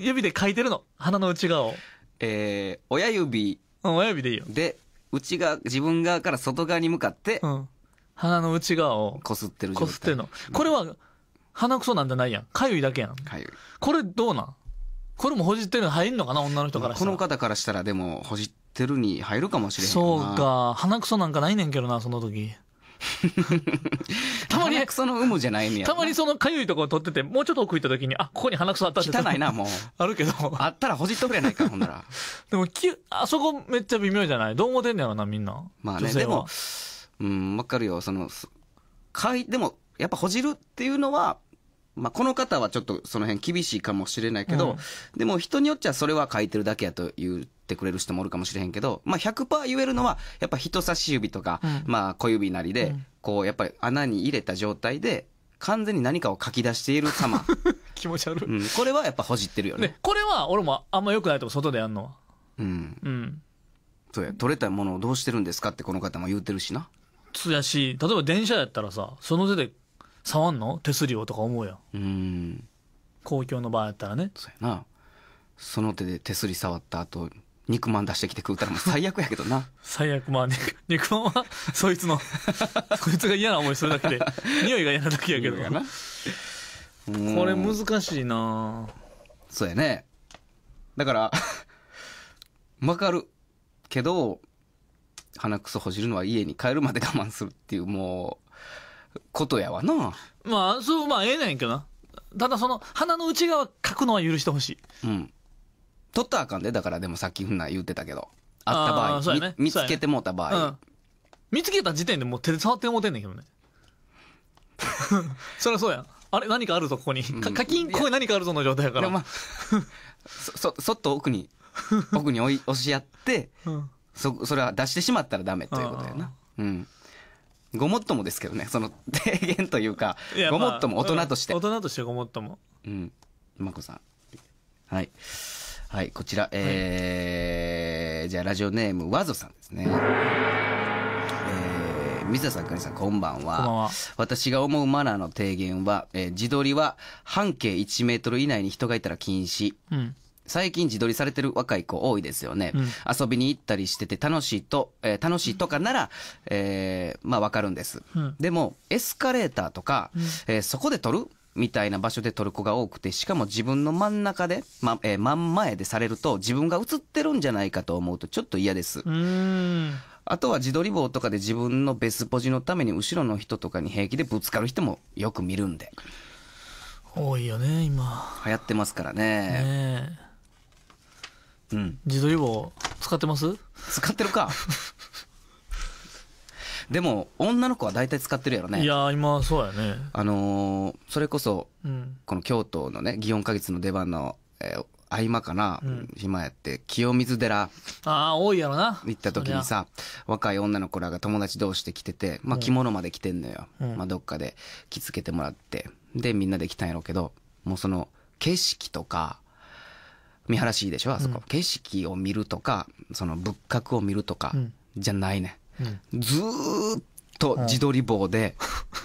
指で書いてるの。鼻の内側を。えー、親指うん、親指でいいよ。で、内側、自分側から外側に向かってう、ん。鼻の内側をこすってるこすってるの。これは、鼻くそなんじゃないやん。かゆいだけやん。かゆい。これどうなんこれもほじってるに入んのかな女の人からしたこの方からしたらでも、ほじってるに入るかもしれへんそうか。鼻くそなんかないねんけどな、その時。たまに鼻くその有無じゃないんやたまにその痒いところ取っててもうちょっと奥行った時にあここに鼻くそあったって汚いなもう あるけどあったらほじっとくやないかほんなら でもきあそこめっちゃ微妙じゃないどう思ってんねやろなみんなまあねでもうんわかるよそのかいでもやっぱほじるっていうのはまあ、この方はちょっとその辺厳しいかもしれないけど、うん、でも人によっちゃそれは書いてるだけやと言ってくれる人もおるかもしれへんけど、まあ100、言えるのは、やっぱ人差し指とか、うん、まあ、小指なりで、こう、やっぱり穴に入れた状態で、完全に何かを書き出している様。気持ち悪い、これはやっぱほじってるよね。ねこれは俺もあんまよくないと思う、外でやんのは。うん。うん。そうや、取れたものをどうしてるんですかってこの方も言うてるしな。つやし、例えば電車やったらさ、その手で触んの手すりをとか思うやんうん公共の場合やったらねそうやなその手で手すり触った後肉まん出してきて食うたらもう 最悪やけどな最悪まあ肉肉まんはそいつの そいつが嫌な思いするだけで匂いが嫌なだけやけどな これ難しいなそうやねだからわかるけど鼻くそほじるのは家に帰るまで我慢するっていうもうことやわな。まあ、そう、まあ、ええねんけどな。ただその、鼻の内側書くのは許してほしい。うん。取ったらあかんで、だからでもさっきふんな言ってたけど。あった場合、ね見つけてもうた場う合、ん。見つけた時点でもう手で触って思うてんねんけどね。そりゃそうやん。あれ何かあるぞ、ここに。かカキ声、こ何かあるぞの状態やから。まあ、そ、そ、そっと奥に、奥に押い押しやって、うんそ、それは出してしまったらダメということやな。うん。ごもっともですけどねその 提言というかごもっとも大人として大人としてごもっともうんまこさんはいはいこちらえー、じゃあラジオネームわぞさんですね水田さん、かにさん、こんばんは。んんは私が思うマナーの提言は、えー、自撮りは半径1メートル以内に人がいたら禁止。うん、最近自撮りされてる若い子多いですよね。うん、遊びに行ったりしてて楽しいと、えー、楽しいとかなら、えー、まあわかるんです。うん、でも、エスカレーターとか、うん、えー、そこで撮るみたいな場所で撮る子が多くて、しかも自分の真ん中で、ま、えー、真ん前でされると、自分が映ってるんじゃないかと思うとちょっと嫌です。あとは自撮り棒とかで自分のベスポジのために後ろの人とかに平気でぶつかる人もよく見るんで。多いよね、今。流行ってますからね。ねうん、自撮り棒使ってます使ってるか でも女の子は大体使ってるやろねいや今そうやねあのー、それこそ、うん、この京都のね祇園花月の出番の、えー、合間かな、うん、暇やって清水寺ああ多いやろな行った時にさ若い女の子らが友達同士で来てて、まあ、着物まで着てんのよ、うん、まあ、どっかで着付けてもらってでみんなで来たんやろうけどもうその景色とか見晴らしいでしょあそこ、うん、景色を見るとかその仏閣を見るとかじゃないね、うん、ずっと自撮り棒で、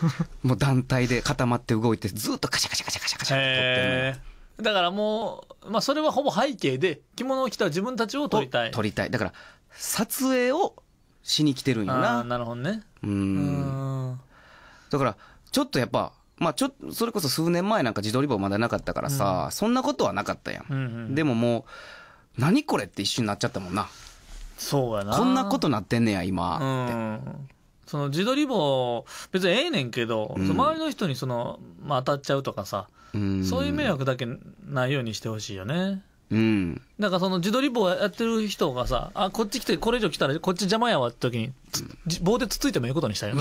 もう団体で固まって動いてずっとカシャカシャカシャカシャカシャって撮ってるだからもう、まあ、それはほぼ背景で着物を着た自分たちを撮りたい撮りたいだから撮影をしに来てるんやななるほどねうんだからちょっとやっぱまあちょっそれこそ数年前なんか自撮り棒まだなかったからさ、うん、そんなことはなかったやん。うんうん、でももう、何これって一瞬なっちゃったもんな。そうやな。こんなことなってんねや、今。うん。その自撮り棒、別にええねんけど、うん、周りの人にその、まあ、当たっちゃうとかさ、うん、そういう迷惑だけないようにしてほしいよね。うん。なんかその自撮り棒やってる人がさ、あ、こっち来て、これ以上来たらこっち邪魔やわって時に、棒でつついてもいいことにしたいよ。い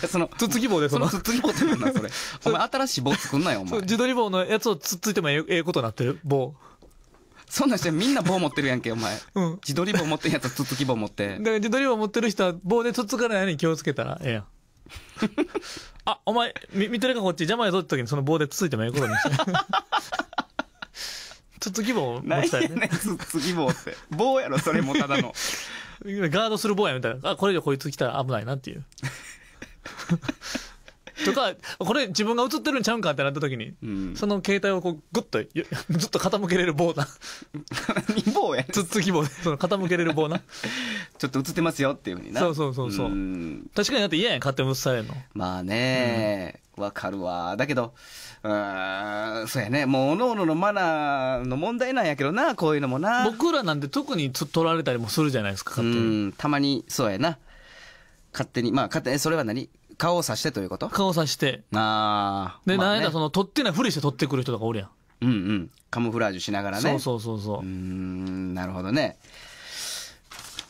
や、その、つつき棒でその。そのつつき棒ってなんだ、それ。お前新しい棒作んなよ、お前。自撮り棒のやつをつついてもええことになってる、棒。そんな人みんな棒持ってるやんけ、お前。うん。自撮り棒持ってんやつつつき棒持って。だから自撮り棒持ってる人は棒でつつかないように気をつけたらええやん。あ、お前、み、見とるかこっち邪魔やぞって時にその棒でつついてもええことにして。ツッツキ棒持何したいねねん、ツツ棒って。棒やろ、それもただの。ガードする棒やみたいな。あ、これでこいつ来たら危ないなっていう。とかこれ自分が映ってるんちゃうんかってなった時に、うん、その携帯をこうグッと ずっと傾けれる棒な何 棒やつっつき棒その傾けれる棒な ちょっと映ってますよっていうふうになそうそうそうそう、う確かにだって嫌やん勝手に映されるのまあねわ、うん、かるわだけどうんそうやねもうおのおののマナーの問題なんやけどなこういうのもな僕らなんて特に取られたりもするじゃないですか勝手にたまにそうやな勝手にまあ勝手にそれは何顔をさしてということ顔さして。ああ。で、なんやその、撮ってないふりして撮ってくる人とかおるやん。うんうん。カムフラージュしながらね。そうそうそうそううん、なるほどね。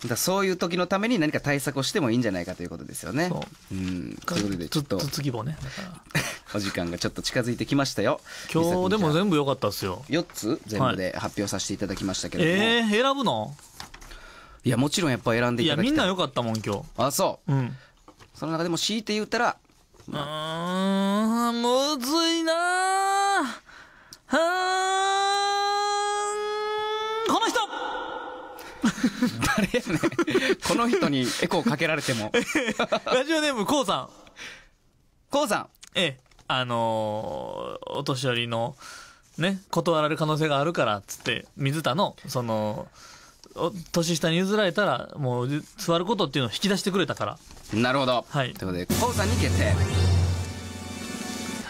だそういう時のために何か対策をしてもいいんじゃないかということですよね。そううん。ということで、ちょっとつ、、つ棒ね。お時間がちょっと近づいてきましたよ。今日でも全部良かったっすよ。4つ全部で発表させていただきましたけども。ええ選ぶのいや、もちろんやっぱ選んでいたや、だきたい。みんな良かったもん、今日。あ、そう。うん。その中でも強いて言ったら、まあ、あむずいなあこの人誰やねこの人にエコーかけられてもラジオネーム、こうさん。こうさん。ええ。あのー、お年寄りの、ね、断られる可能性があるから、つって、水田の、その、年下に譲られたら、もう、座ることっていうのを引き出してくれたから。なるほど、はい、ということで k o さんに決定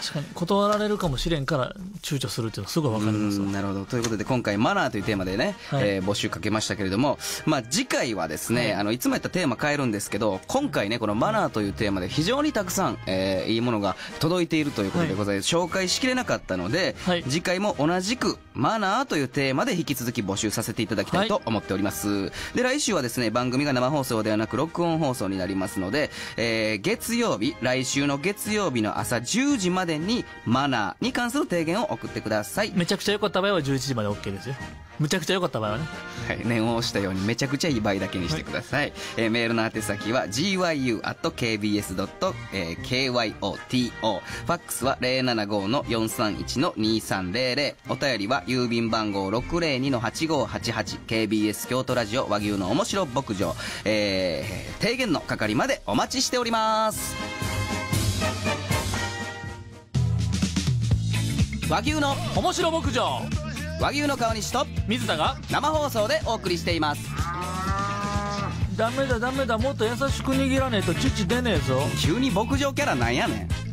確かに断られるかもしれんから躊躇するっていうのはすぐ分かりますなるほどということで今回マナーというテーマでね、はい、えー、募集かけましたけれども、まあ、次回はですね、はい、あのいつもやったテーマ変えるんですけど今回ねこのマナーというテーマで非常にたくさん、えー、いいものが届いているということでございます、はい、紹介しきれなかったので、次回も同じくマナーというテーマで引き続き募集させていただきたいと思っております。はい、で、来週はですね、番組が生放送ではなく録音放送になりますので、えー、月曜日、来週の月曜日の朝10時までにマナーに関する提言を送ってください。めちゃくちゃ良かった場合は11時まで OK ですよ。むちゃくちゃ良かった場合はね。はい、念を押したようにめちゃくちゃいい場合だけにしてください。はい、えー、メールの宛先は gyu.kbs.kyoto。ファックスは075-431-2300。お便りは郵便番号 602-8588KBS 京都ラジオ和牛の面白牧場、えー、提言の係までお待ちしております和牛の面白牧場和牛の川西と水田が生放送でお送りしていますダメだダメだもっと優しく握らねえと乳出ねえぞ急に牧場キャラなんやねん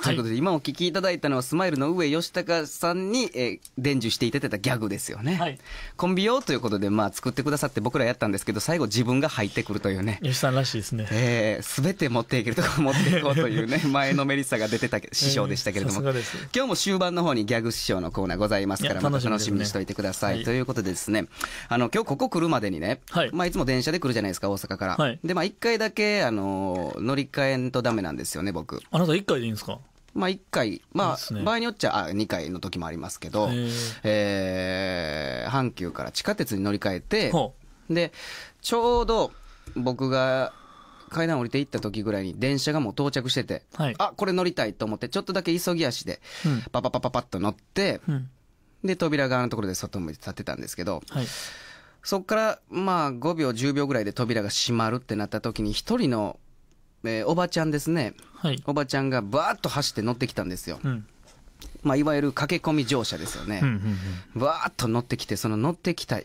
ということで、今お聞きいただいたのは、スマイルの上吉高さんに、えー、伝授していただいたギャグですよね。はい、コンビ用ということで、まあ、作ってくださって僕らやったんですけど、最後自分が入ってくるというね。吉さんらしいですね。えー、すべて持っていけるとこ持っていこうというね、前のめりさが出てた師匠でしたけれども、えー、今日も終盤の方にギャグ師匠のコーナーございますから、また楽しみにしておいてください。ね、ということでですね、あの、今日ここ来るまでにね、はい、まあ、いつも電車で来るじゃないですか、大阪から。はい、で、まあ、一回だけ、あの、乗り換えんとダメなんですよね、僕。あなた一回でいいんですかまあ、1回、まあ、場合によっちゃあ2回の時もありますけど、えー、阪急から地下鉄に乗り換えて、で、ちょうど僕が階段降りていった時ぐらいに電車がもう到着してて、はい、あ、これ乗りたいと思って、ちょっとだけ急ぎ足で、パパパパパッと乗って、うん、で、扉側のところで外向いて立ってたんですけど、はい、そっから、まあ、5秒、10秒ぐらいで扉が閉まるってなった時に、一人の、えー、おばちゃんですね。はい、おばちゃんがバーッと走って乗ってきたんですよ。うんまあ、いわゆる駆け込み乗車ですよね。わーっと乗ってきて、その乗ってきた勢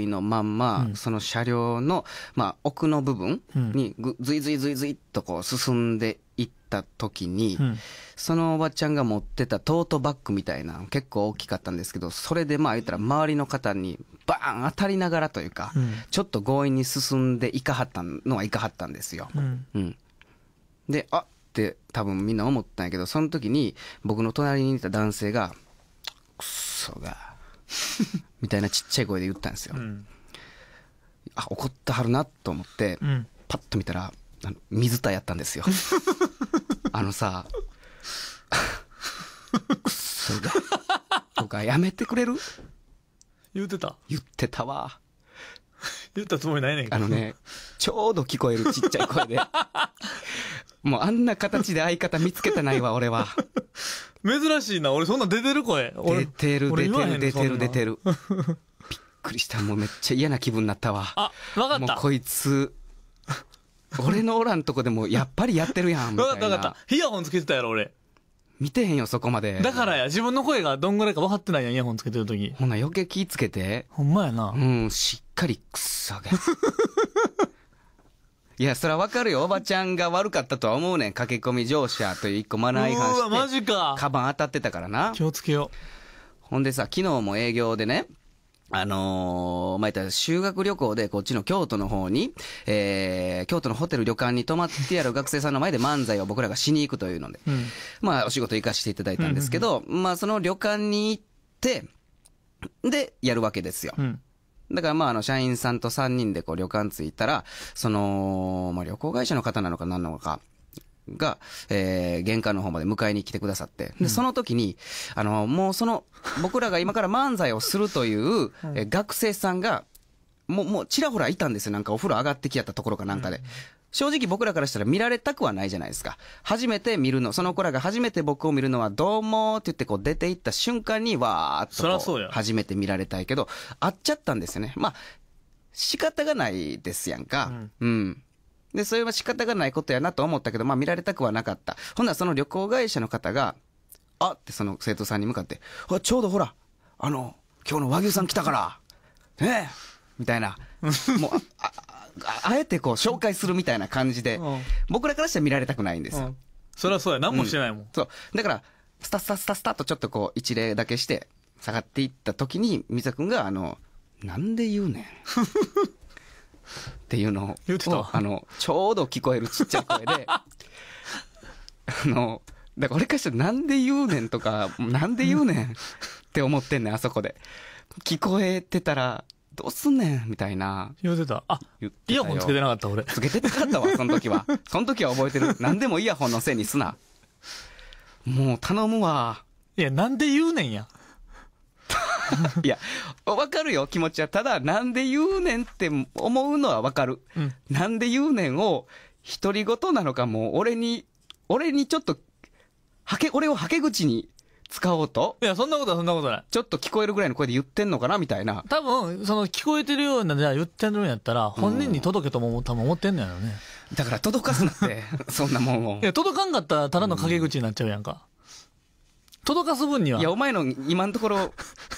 いのまんま、うん、その車両の、まあ、奥の部分にぐ、ずいずいずいずいっとこう進んでいった時に、うん、そのおばちゃんが持ってたトートバッグみたいな、結構大きかったんですけど、それでまあ言ったら周りの方にバーン当たりながらというか、うん、ちょっと強引に進んでいかはったのはいかはったんですよ。うんで、あって多分みんな思ったんやけどその時に僕の隣にいた男性が「クソが」みたいなちっちゃい声で言ったんですよ、うん、あ怒ってはるなと思って、うん、パッと見たらあの水田やったんですよ あのさ「クソが」とかやめてくれる言ってた言ってたわ言ったつもりないねんけどあのねちょうど聞こえるちっちゃい声でもうあんな形で相方見つけてないわ、俺は。珍しいな。俺そんな出てる声。出てる、出てる、出てる、出てる。びっくりした。もうめっちゃ嫌な気分になったわ。あ、わかった。もうこいつ、俺のおらんとこでもやっぱりやってるやん。わかった、わかった。イヤホンつけてたやろ、俺。見てへんよ、そこまで。だからや、自分の声がどんぐらいか分かってないやん、イヤホンつけてるとき。ほな、余計気つけて。ほんまやな。うん、しっかりくっそげ。いや、それはわかるよ。おばちゃんが悪かったとは思うねん。駆け込み乗車という一個マナー違反して。うわ、マジか。カバン当たってたからな。気をつけよう。ほんでさ、昨日も営業でね、あのー、ま言った修学旅行でこっちの京都の方に、えー、京都のホテル旅館に泊まってやる学生さんの前で漫才を僕らがしに行くというので、うん、まあ、お仕事行かせていただいたんですけど、うんうんうん、まあ、その旅館に行って、で、やるわけですよ。うんだからまああの社員さんと3人でこう旅館着いたら、その、まあ旅行会社の方なのか何なのか、が、えー、玄関の方まで迎えに来てくださって、で、その時に、あの、もうその、僕らが今から漫才をするという、え学生さんが、もう、もう、ちらほらいたんですよ。なんかお風呂上がってきやったところかなんかで。正直僕らからしたら見られたくはないじゃないですか。初めて見るの、その子らが初めて僕を見るのはどうもって言ってこう出て行った瞬間にわーっとそう初めて見られたいけど、会っちゃったんですよね。まあ、仕方がないですやんか。うん、うんで、それは仕方がないことやなと思ったけど、まあ見られたくはなかった。ほんならその旅行会社の方が、あってその生徒さんに向かって、ほら、ちょうどほら、あの、今日の和牛さん来たから、ねえ、みたいな。もう、あえてこう紹介するみたいな感じで、僕らからしたら見られたくないんですよ。それはそうや、何もしてないもん。そう。だから、スタスタスタスタとちょっとこう一礼だけして、下がっていった時に、水田くんが、あの、なんで言うねん。っていうのを、言ってたあの、ちょうど聞こえるちっちゃい声で、あの、だから俺からしたらなんで言うねんとか、なんで言うねんって思ってんねん、あそこで。聞こえてたら、どうすんねんみたいな。言ってた。あ、言ってイヤホンつけてなかった俺。つけてなかったわ、その時は。その時は覚えてる。何でもイヤホンのせいにすな。もう頼むわ。いや、なんで言うねんや。いや、わかるよ、気持ちは。ただ、なんで言うねんって思うのはわかる。うん、なんで言うねんを、独り言なのかもう、俺に、俺にちょっと、はけ、俺をはけ口に使おうと。いや、そんなことはそんなことない。ちょっと聞こえるぐらいの声で言ってんのかなみたいな。多分、その聞こえてるような、じゃあ言ってるんやったら、本人に届けとも多分思ってんのやろね。だから届かすなって、そんなもんを。いや、届かんかったらただの陰口になっちゃうやんか。うん、届かす分には。いや、お前の今のところ、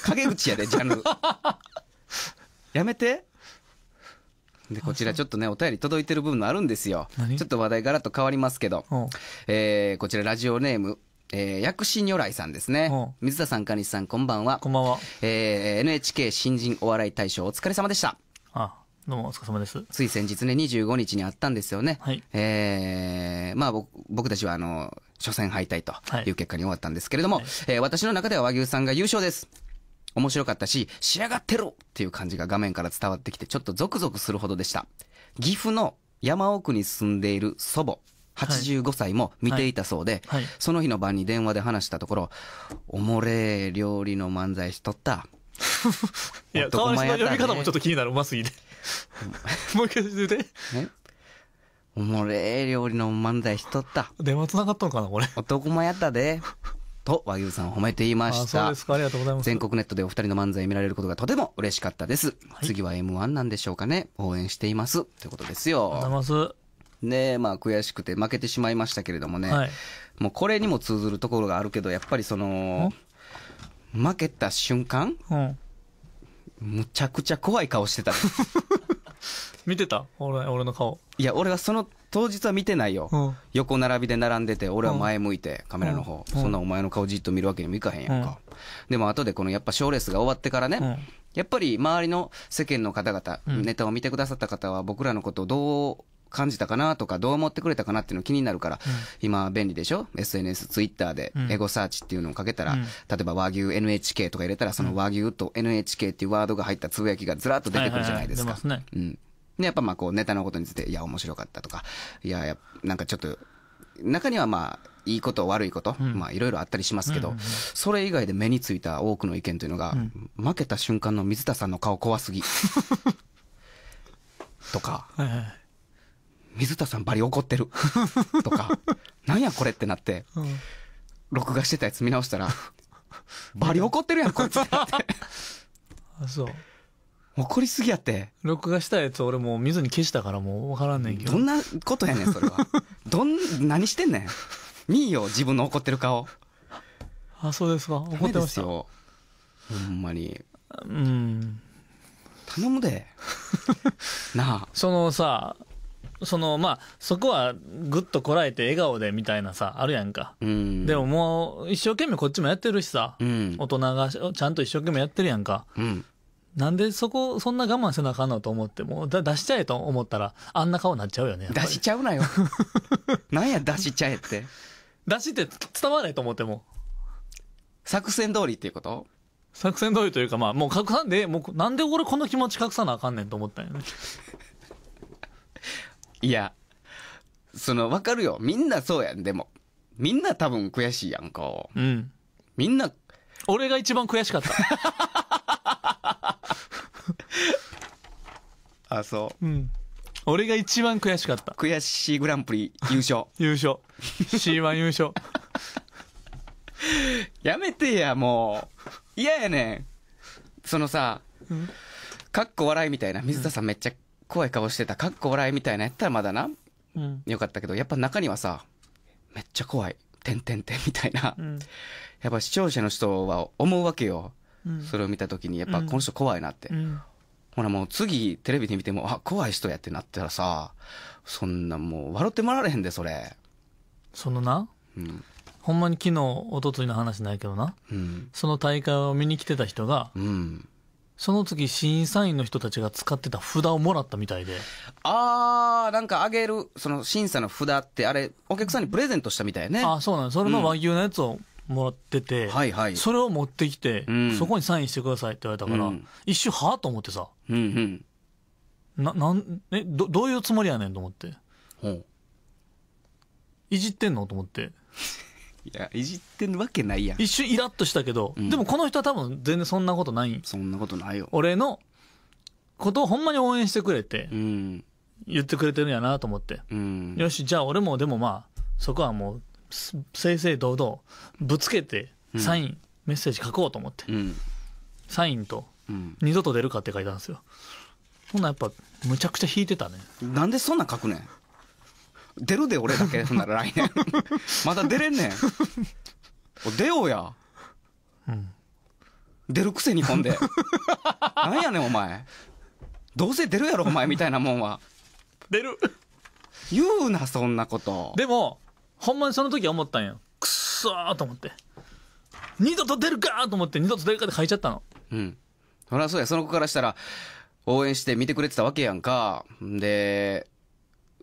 陰口やで、ジャンル。やめて。で、こちらちょっとね、お便り届いてる部分もあるんですよ。ちょっと話題ガラッと変わりますけど。えー、こちらラジオネーム、えー、薬師如来さんですね。水田さん、蟹さん、こんばんは。こんばんは。えー、NHK 新人お笑い大賞お疲れ様でした。あどうもお疲れ様です。つい先日ね、25日にあったんですよね。はい。えー、まあ僕、僕たちはあの、初戦敗退という結果に終わったんですけれども、はい、えー、私の中では和牛さんが優勝です。面白かったし、仕上がってろっていう感じが画面から伝わってきて、ちょっとゾクゾクするほどでした。岐阜の山奥に住んでいる祖母。85歳も見ていたそうで、はいはい、その日の晩に電話で話したところ、おもれえ料理の漫才しとった。いや、川西の呼び方もちょっと気になる、うますぎて。もう一回言うて。おもれえ料理の漫才しとった。電話繋がったのかな、これ。男前やったで。と和牛さんを褒めていました。そうですか、ありがとうございます。全国ネットでお二人の漫才見られることがとても嬉しかったです。はい、次は M1 なんでしょうかね。応援しています。ということですよ。ありがとうございます。ねまあ、悔しくて負けてしまいましたけれどもね、はい、もうこれにも通ずるところがあるけど、やっぱりその、負けた瞬間、うん、むちゃくちゃ怖い顔してた。見てた俺俺の顔。いや、俺はその当日は見てないよ。うん、横並びで並んでて、俺は前向いて、カメラの方、うん、そんなお前の顔じっと見るわけにもいかへんやんか。でも後でこのやっぱ賞レースが終わってからね、やっぱり周りの世間の方々、ネタを見てくださった方は僕らのことをどう感じたかなとか、どう思ってくれたかなっていうの気になるから、うん、今便利でしょ ?SNS、ツイッターでエゴサーチっていうのをかけたら、うん、例えば和牛 NHK とか入れたら、その和牛と NHK っていうワードが入ったつぶやきがずらっと出てくるじゃないですか。うんで、やっぱまあこうネタのことについて、いや、面白かったとか、いや、やなんかちょっと、中にはまあ、いいこと悪いこと、うん、まあいろいろあったりしますけど、うんうんうん、それ以外で目についた多くの意見というのが、うん、負けた瞬間の水田さんの顔怖すぎ とか、はいはい、水田さんばり怒ってる とか、なんやこれってなって、録画してたやつ見直したら、ば り怒ってるやん、こいつってなって。あ、そう。怒りすぎやって。録画したやつ俺もう水に消したからもう分からんねんけど。どんなことやねん、それは。どん、何してんねん。見いよ、自分の怒ってる顔。あ、そうですか。怒ってましよ。ほんまに。うん。頼むで。なあ。そのさ、その、まあ、そこはぐっとこらえて笑顔でみたいなさ、あるやんか。うん、でももう、一生懸命こっちもやってるしさ、うん、大人がちゃんと一生懸命やってるやんか。うん、なんでそこ、そんな我慢せなあかんのと思って、もう出しちゃえと思ったら、あんな顔になっちゃうよね。出しちゃうなよ。なんや出しちゃえって。出しって伝わらないと思っても。作戦通りっていうこと作戦通りというか、まあ、もう隠さんで、もう、なんで俺この気持ち隠さなあかんねんと思ったんよね。いや、その、わかるよ。みんなそうやん、でも。みんな多分悔しいやんか。うん。みんな、俺が一番悔しかった。あ、そうん。俺が一番悔しかった。悔しいグランプリ優勝。優勝。C1 優勝。やめてや、もう。嫌やねん。そのさ、かっこ笑いみたいな、水田さんめっちゃ怖い顔してた、かっこ笑いみたいなやったらまだな、うん、よかったけど、やっぱ中にはさ、めっちゃ怖い、てんてんてんみたいな、うん、やっぱ視聴者の人は思うわけよ。うん、それを見た時に、やっぱこの人怖いなって。ほらもう次テレビで見ても、あ、怖い人やってなったらさ、そんなもう笑ってもらわれへんで、それ。そのな、うん、ほんまに昨日、一昨日の話ないけどな、うん、その大会を見に来てた人が、うん、その時審査員の人たちが使ってた札をもらったみたいで。あー、なんかあげる、その審査の札ってあれ、お客さんにプレゼントしたみたいね。あ、そうなんそれの和牛のやつをもらってて、うんはいはい、それを持ってきて、うん、そこにサインしてくださいって言われたから、うん、一瞬はぁと思ってさ。うんうん。な、なん、え、ど、どういうつもりやねんと思って。いじってんのと思って。いやいじってんわけないやん一瞬イラッとしたけど、うんでもこの人は多分全然そんなことないそんなことないよ俺のことをほんまに応援してくれてうん言ってくれてるんやなと思って、うんよしじゃあ俺もでもまあそこはもう正々堂々ぶつけてサイン、メッセージ書こうと思ってうんサインと二度と出るか」って書いたんですよほんなやっぱむちゃくちゃ引いてたねなんでそんなん書くねん出るで、俺だけ。ほんなら来年。まだ出れんねん。出ようや。うん。出るくせにほんで。なんやねん、お前。どうせ出るやろ、お前みたいなもんは。出る。言うな、そんなこと。でも、ほんまにその時思ったんや。くっそーと思って。二度と出るかと思って二度と出るかって書いちゃったの。うん。そりゃそうや、その子からしたら、応援して見てくれてたわけやんか。で、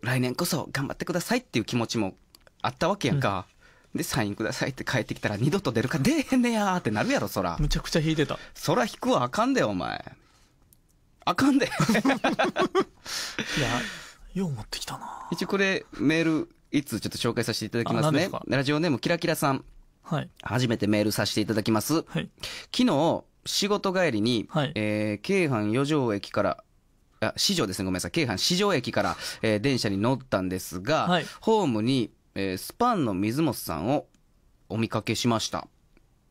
来年こそ頑張ってくださいっていう気持ちもあったわけやんか、うん、でサインくださいって帰ってきたら二度と出るか出えへんねやってなるやろそらむちゃくちゃ引いてたそら引くはあかんでお前あかんで いやよう持ってきたな一応これメールいつちょっと紹介させていただきますねラジオネームキラキラさんはい、初めてメールさせていただきます、はい、昨日仕事帰りに、はい、えー、京阪四条駅から市場ですねごめんなさい京阪市場駅から、えー、電車に乗ったんですが、はい、ホームに、えー、スパンの水本さんをお見かけしました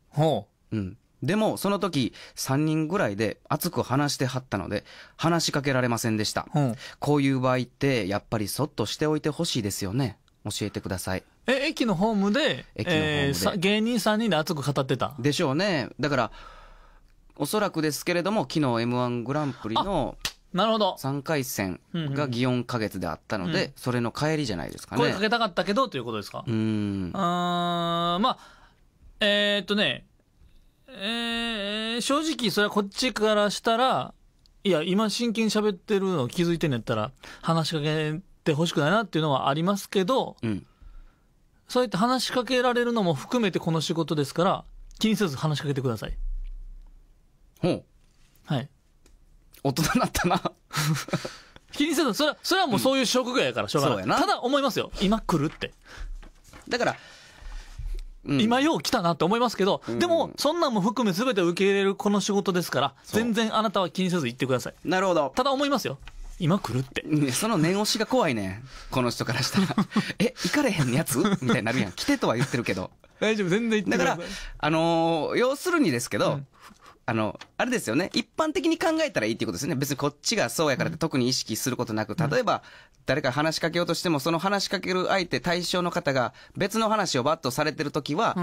ほう、うん、でもその時3人ぐらいで熱く話してはったので話しかけられませんでした、うん、こういう場合ってやっぱりそっとしておいてほしいですよね教えてくださいえ駅のホームで駅のホームで、えー、芸人3人で熱く語ってたでしょうねだからおそらくですけれども昨日 m 1グランプリのなるほど。3回戦が祇園花月であったので、うん、それの帰りじゃないですかね。声かけたかったけどということですかうん。あまあ、えー、っとね、えー、正直それはこっちからしたら、いや、今真剣に喋ってるの気づいてんやったら、話しかけてほしくないなっていうのはありますけど、うん、そうやって話しかけられるのも含めてこの仕事ですから、気にせず話しかけてください。ほう。はい。大人になったな。気にせず、それは、それはもうそういう職業やから、しょうがない。うやなただ思いますよ。今来るって。だから、うん今よう来たなって思いますけど、でも、そんなんも含め全て受け入れるこの仕事ですから、全然あなたは気にせず行ってください。なるほど。ただ思いますよ。今来るって。ねその念押しが怖いね。この人からしたら。え、行かれへんやつみたいになるやん。来てとは言ってるけど。大丈夫、全然行ってだかだらあのー要するにですけど、うんあの、あれですよね。一般的に考えたらいいっていうことですね。別にこっちがそうやからって特に意識することなく、例えば、誰か話しかけようとしても、その話しかける相手、対象の方が別の話をバッとされてるときは、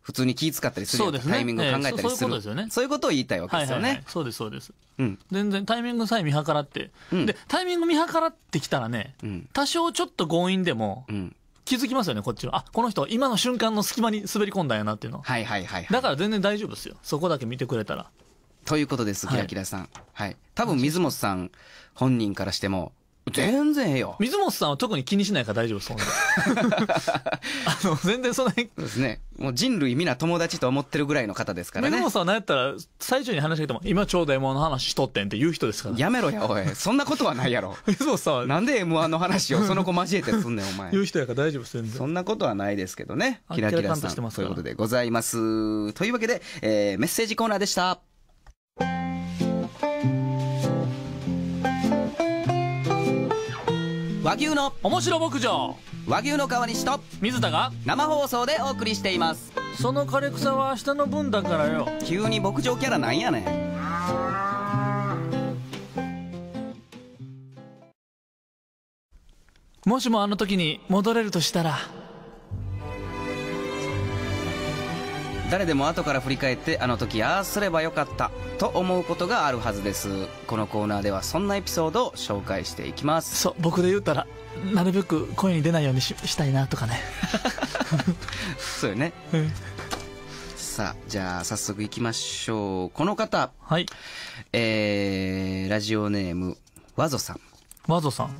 普通に気使ったりする、ね、タイミングを考えたりする、えー、そういうことですよねそういうことを言いたいわけですよね、はいはいはい、そうですそうです、うん、全然タイミングさえ見計らって、うん、でタイミング見計らってきたらね、うん、多少ちょっと強引でも、うん気づきますよね、こっちは。あ、この人、今の瞬間の隙間に滑り込んだんやなっていうのは。いはいはい、はい、だから全然大丈夫ですよ。そこだけ見てくれたら。ということです、キラキラさん。はい。はい、多分、水本さん本人からしても、全然ええよ。水本さんは特に気にしないから大丈夫、そんな。あの、全然そんなに。そうですね。もう人類皆友達と思ってるぐらいの方ですからね。水本さんは何やったら、最初に話しかけても、今ちょうど M1 の話しとってんって言う人ですから、ね。やめろや、おい。そんなことはないやろ。水本さんは。なんで M1 の話をその子交えてすんねん、お前。言う人やから大丈夫、全然。そんなことはないですけどね。キラキラさん。ということでございます。というわけで、えー、メッセージコーナーでした。和牛の面白牧場和牛の川西と水田が生放送でお送りしていますその枯れ草は明日の分だからよ急に牧場キャラなんやねんもしもあの時に戻れるとしたら誰でも後から振り返ってあの時ああすればよかったと思うことがあるはずですこのコーナーではそんなエピソードを紹介していきますそう僕で言ったらなるべく声に出ないようにししたいなとかね そうよね、うん、さあじゃあ早速いきましょうこの方はいえー、ラジオネームわぞさんわぞさん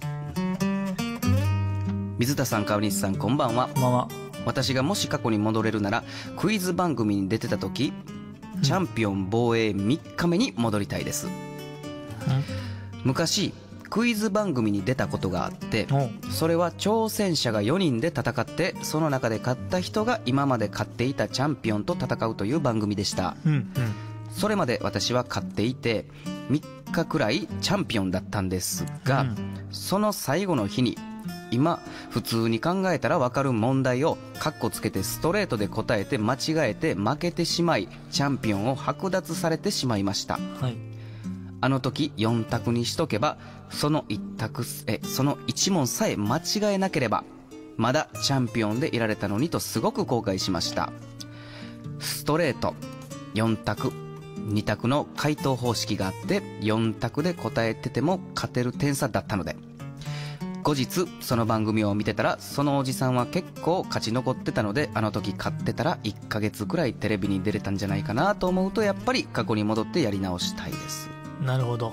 水田さん川西さんこんばんはこんばんは私がもし過去に戻れるならクイズ番組に出てた時、うん、チャンピオン防衛3日目に戻りたいです、うん、昔クイズ番組に出たことがあってそれは挑戦者が4人で戦ってその中で勝った人が今まで勝っていたチャンピオンと戦うという番組でした、うんうん、それまで私は勝っていて3日くらいチャンピオンだったんですが、うん、その最後の日に今普通に考えたらわかる問題をカッコつけてストレートで答えて間違えて負けてしまいチャンピオンを剥奪されてしまいました、はい、あの時4択にしとけばその1択えその1問さえ間違えなければまだチャンピオンでいられたのにとすごく後悔しましたストレート4択2択の回答方式があって4択で答えてても勝てる点差だったので後日その番組を見てたらそのおじさんは結構勝ち残ってたのであの時買ってたら1ヶ月くらいテレビに出れたんじゃないかなと思うとやっぱり過去に戻ってやり直したいですなるほど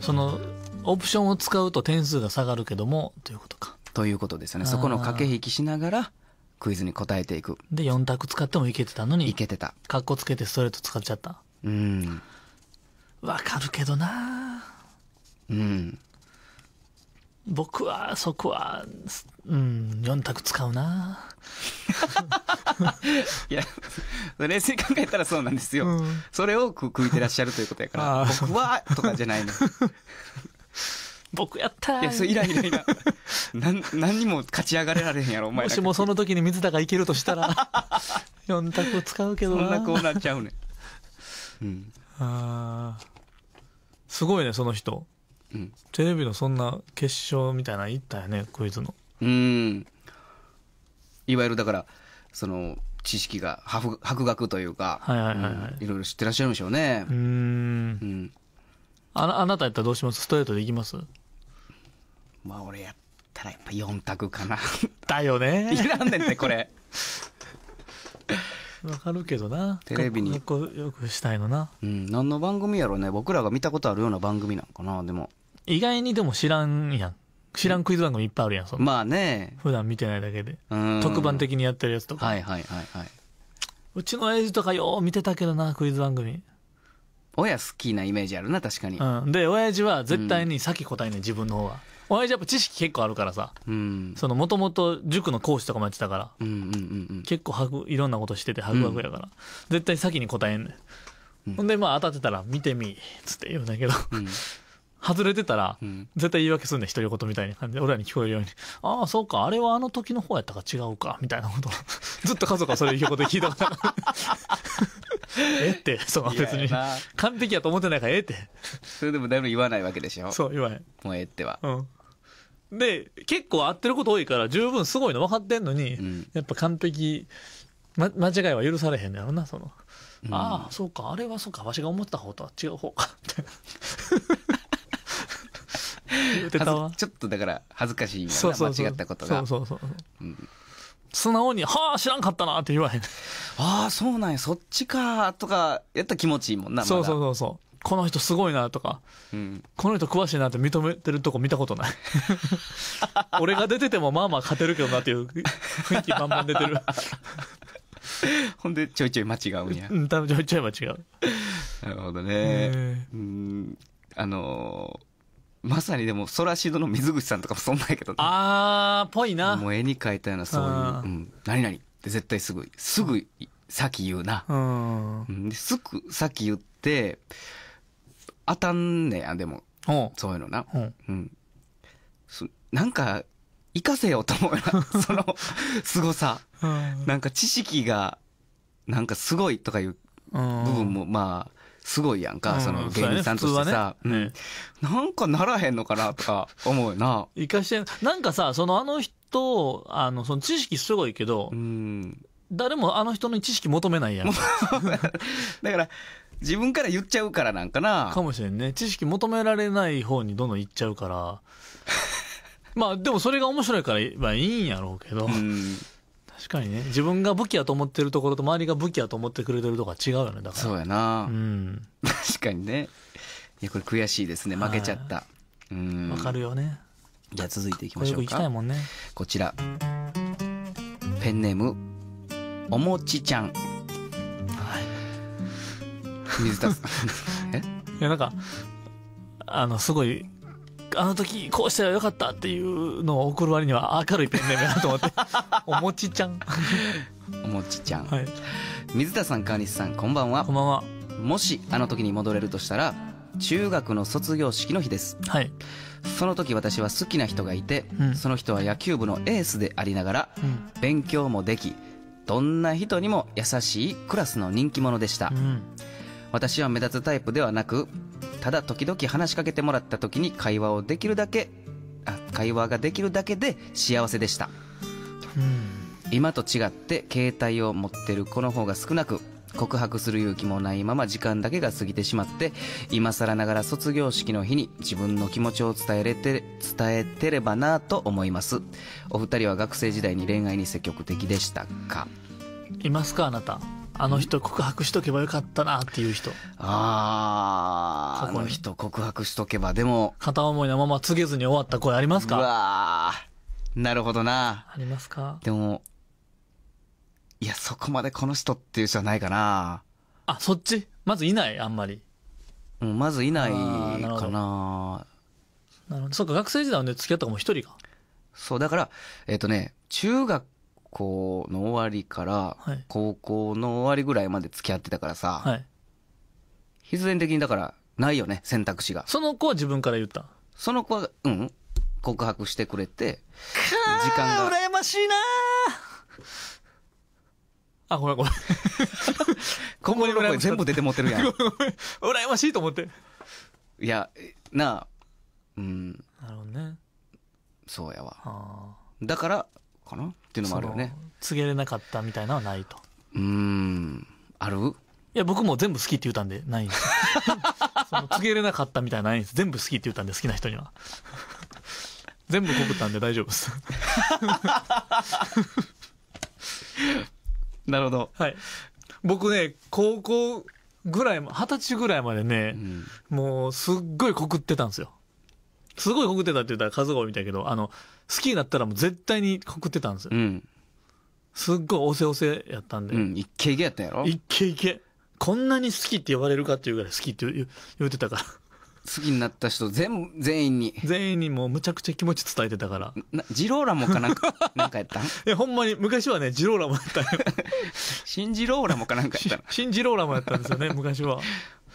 そのオプションを使うと点数が下がるけどもということかということですよねそこの駆け引きしながらクイズに答えていくで4択使ってもいけてたのにいけてたかっこつけてストレート使っちゃったうんわかるけどなうん僕は、そこは、うん、4択使うな いや、冷静に考えたらそうなんですよ。うん、それを組いてらっしゃるということやから、僕は、とかじゃないの。僕やったいや、それイライライラ。なん、何にも勝ち上がれられへんやろ、お前もしもその時に水田がいけるとしたら、4 択を使うけどな。そんなこうなっちゃうね。うん。ああ。すごいね、その人。うん、テレビのそんな決勝みたいなの行ったよねクイズのうんいわゆるだからその知識が博学というか、はいはいはい、はいうん、いろいろ知ってらっしゃるんでしょうねうんうんああなたやったらどうしますストレートでいきますまあ俺やったらやっぱ4択かなだよねいらんねんねこれ わかるけどなテレビによくしたいのなうん何の番組やろうね僕らが見たことあるような番組なんかなでも意外にでも知らんやん。知らんクイズ番組いっぱいあるやん、その。まあね。普段見てないだけで。特番的にやってるやつとか。はいはいはいはい。うちの親父とかよう見てたけどな、クイズ番組。親好きなイメージあるな、確かに。うん。で、親父は絶対に先答えね、自分の方は。親父やっぱ知識結構あるからさ。うん。その、もともと塾の講師とかもやってたから。うんうんうんうん。結構はぐ、いろんなことしてて、はぐはぐやから、うん。絶対先に答えんね、うん。ほんで、まあ当たってたら、見てみ、つって言うんだけど。うん外れてたら、絶対言い訳すんね独り言みたいな感じで俺らに聞こえるように「ああそうかあれはあの時の方やったか違うか」みたいなことを ずっと家族はそれ言うこと聞いたこと えってその別に完璧やと思ってないからえってそれでもいも言わないわけでしょそう言わへんもうええってはうんで結構合ってること多いから十分すごいの分かってんのに、うん、やっぱ完璧、ま、間違いは許されへんのやろなその、うん、ああそうかあれはそうかわしが思った方とは違う方かみたいなちょっとだから恥ずかしいそうそう間違ったことがそうそうそう、うん、素直に「はあ知らんかったな」って言わへんああそうなんやそっちかとかやったら気持ちいいもんな、ま、そうそうそうそうこの人すごいなとか、うん、この人詳しいなって認めてるとこ見たことない 俺が出ててもまあまあ勝てるけどなっていう雰囲気バンバン出てる ほんでちょいちょい間違うんやうん多分ちょいちょい間違うなるほどねうんあのーまさにでもソラシドの水口さんとかもそんなんやけど、ね、あーぽいなもう絵に描いたようなそういう「うん、何々」って絶対すぐすぐ先言うな、うん、すぐ先言って当たんねやでもそういうのな、うん、なんか生かせようと思うな そのすごさ、うん、なんか知識がなんかすごいとかいう部分もまあすごいやんか、うん、その芸人さんとしてさ、ねね、うん、なんかならへんのかなとか思うよな。生かしてなんかさ、そのあの人、あの、その知識すごいけど、うん、誰もあの人の知識求めないやん。だから、自分から言っちゃうからなんかな。かもしれんね。知識求められない方にどんどん行っちゃうから。まあでもそれが面白いから、まあいいんやろうけど。うん確かにね自分が武器やと思ってるところと周りが武器やと思ってくれてるとか違うよねだからそうやな、うん、確かにねいやこれ悔しいですね負けちゃったうんわかるよねじゃあ続いていきましょうか、ね、こちらペンネームおもちちゃん、はい、水田さん えいやなんかあのすごいあの時こうしたらよかったっていうのを送る割には明るいペンネームだなと思って おもちちゃんおもちちゃん、はい、水田さん川西さんこんばんはこんばんはもしあの時に戻れるとしたら中学の卒業式の日です、はい、その時私は好きな人がいて、うん、その人は野球部のエースでありながら、うん、勉強もできどんな人にも優しいクラスの人気者でした、うん私は目立つタイプではなく、ただ時々話しかけてもらった時に会話をできるだけ、あ、会話ができるだけで幸せでした。今と違って携帯を持ってる子の方が少なく、告白する勇気もないまま時間だけが過ぎてしまって、今更ながら卒業式の日に自分の気持ちを伝えれて、伝えてればなと思います。お二人は学生時代に恋愛に積極的でしたかいますかあなた。あの人告白しとけばよかったなっていう人。ああ、この人告白しとけば、でも。片思いのまま告げずに終わった声ありますかうわなるほどな。ありますかでも、いや、そこまでこの人っていう人はないかな。あ、そっちまずいないあんまり。うん、まずいないかな。なるほど。そうか、学生時代はね、付き合った子も一人か。そう、だから、えっ、ー、とね、中学校の終わりから高校の終わりぐらいまで付き合ってたからさ、はい、必然的にだからないよね選択肢がその子は自分から言ったその子はうん告白してくれて時間が羨ましいなあほらこれめん の声全部出て持ってるやん 羨ましいと思っていやなあうんなるほどねそうやわだからかなっていうのもあるよね告げれなかったみたいなのはないとうんあるいや僕も全部好きって言うたんでないんです その告げれなかったみたいなないんです全部好きって言うたんで好きな人には全部告ったんで大丈夫です なるほどはい僕ね高校ぐらい二十歳ぐらいまでね、うん、もうすっごい告ってたんですよすごい告ってたって言ったら数が多いみたいけどあの好きになったらもう絶対に告ってたんですよ。うん。すっごいおせおせやったんで。うん、いけいけやったんやろいけいけこんなに好きって呼ばれるかっていうぐらい好きって言言ってたから。好きになった人全、全員に。全員にもうむちゃくちゃ気持ち伝えてたから。な、ジローラモかなんか、なんかやったんいや、ほんまに昔はね、ジローラモやったんよ。シ ンジローラモかなんかやったのシン ジローラモやったんですよね、昔は。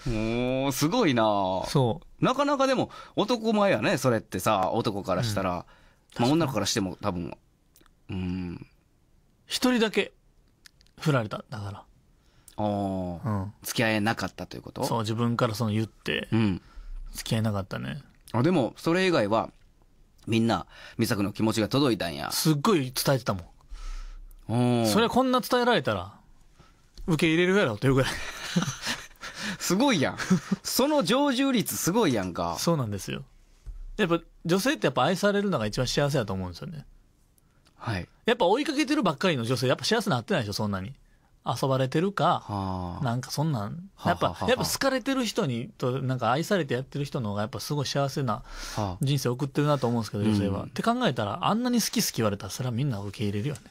もう、すごいなそう。なかなかでも、男前やね、それってさ、男からしたら。うんまあ、女の子からしても多分うん一人だけ振られただからおお、うん、付き合えなかったということそう自分からその言って、うん、付き合えなかったねあでもそれ以外はみんな美作の気持ちが届いたんやすっごい伝えてたもんおそれこんな伝えられたら受け入れるやろというぐらい すごいやんその常住率すごいやんかそうなんですよやっぱ女性ってやっぱ愛されるのが一番幸せだと思うんですよね。はい。やっぱ追いかけてるばっかりの女性、やっぱ幸せになってないでしょ、そんなに。遊ばれてるか、はあ、なんかそんなん、やっぱ、ははやっぱ好かれてる人に、と、なんか愛されてやってる人の方が、やっぱすごい幸せな人生送ってるなと思うんですけど、女性は。うん、って考えたら、あんなに好き好き言われたら、それはみんな受け入れるよね。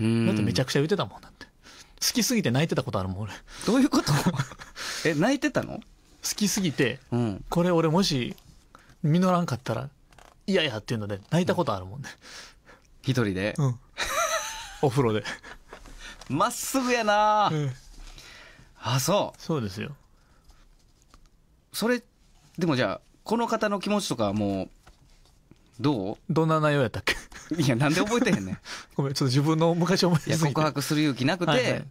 うん、だってめちゃくちゃ言ってたもん、だって。好きすぎて泣いてたことあるもん、俺。どういうこと え、泣いてたの好きすぎて、うん、これ俺もし、実らんかったら、いやいやっていうので泣いたことあるもんね。一人で、うん、お風呂で。まっすぐやな、うん、あ、そう。そうですよ。それ、でもじゃあ、この方の気持ちとかもう、どうどんな内容やったっけいや、なんで覚えてへんねん。ごめん、ちょっと自分の昔思い出す告白する勇気なくて、はいはい、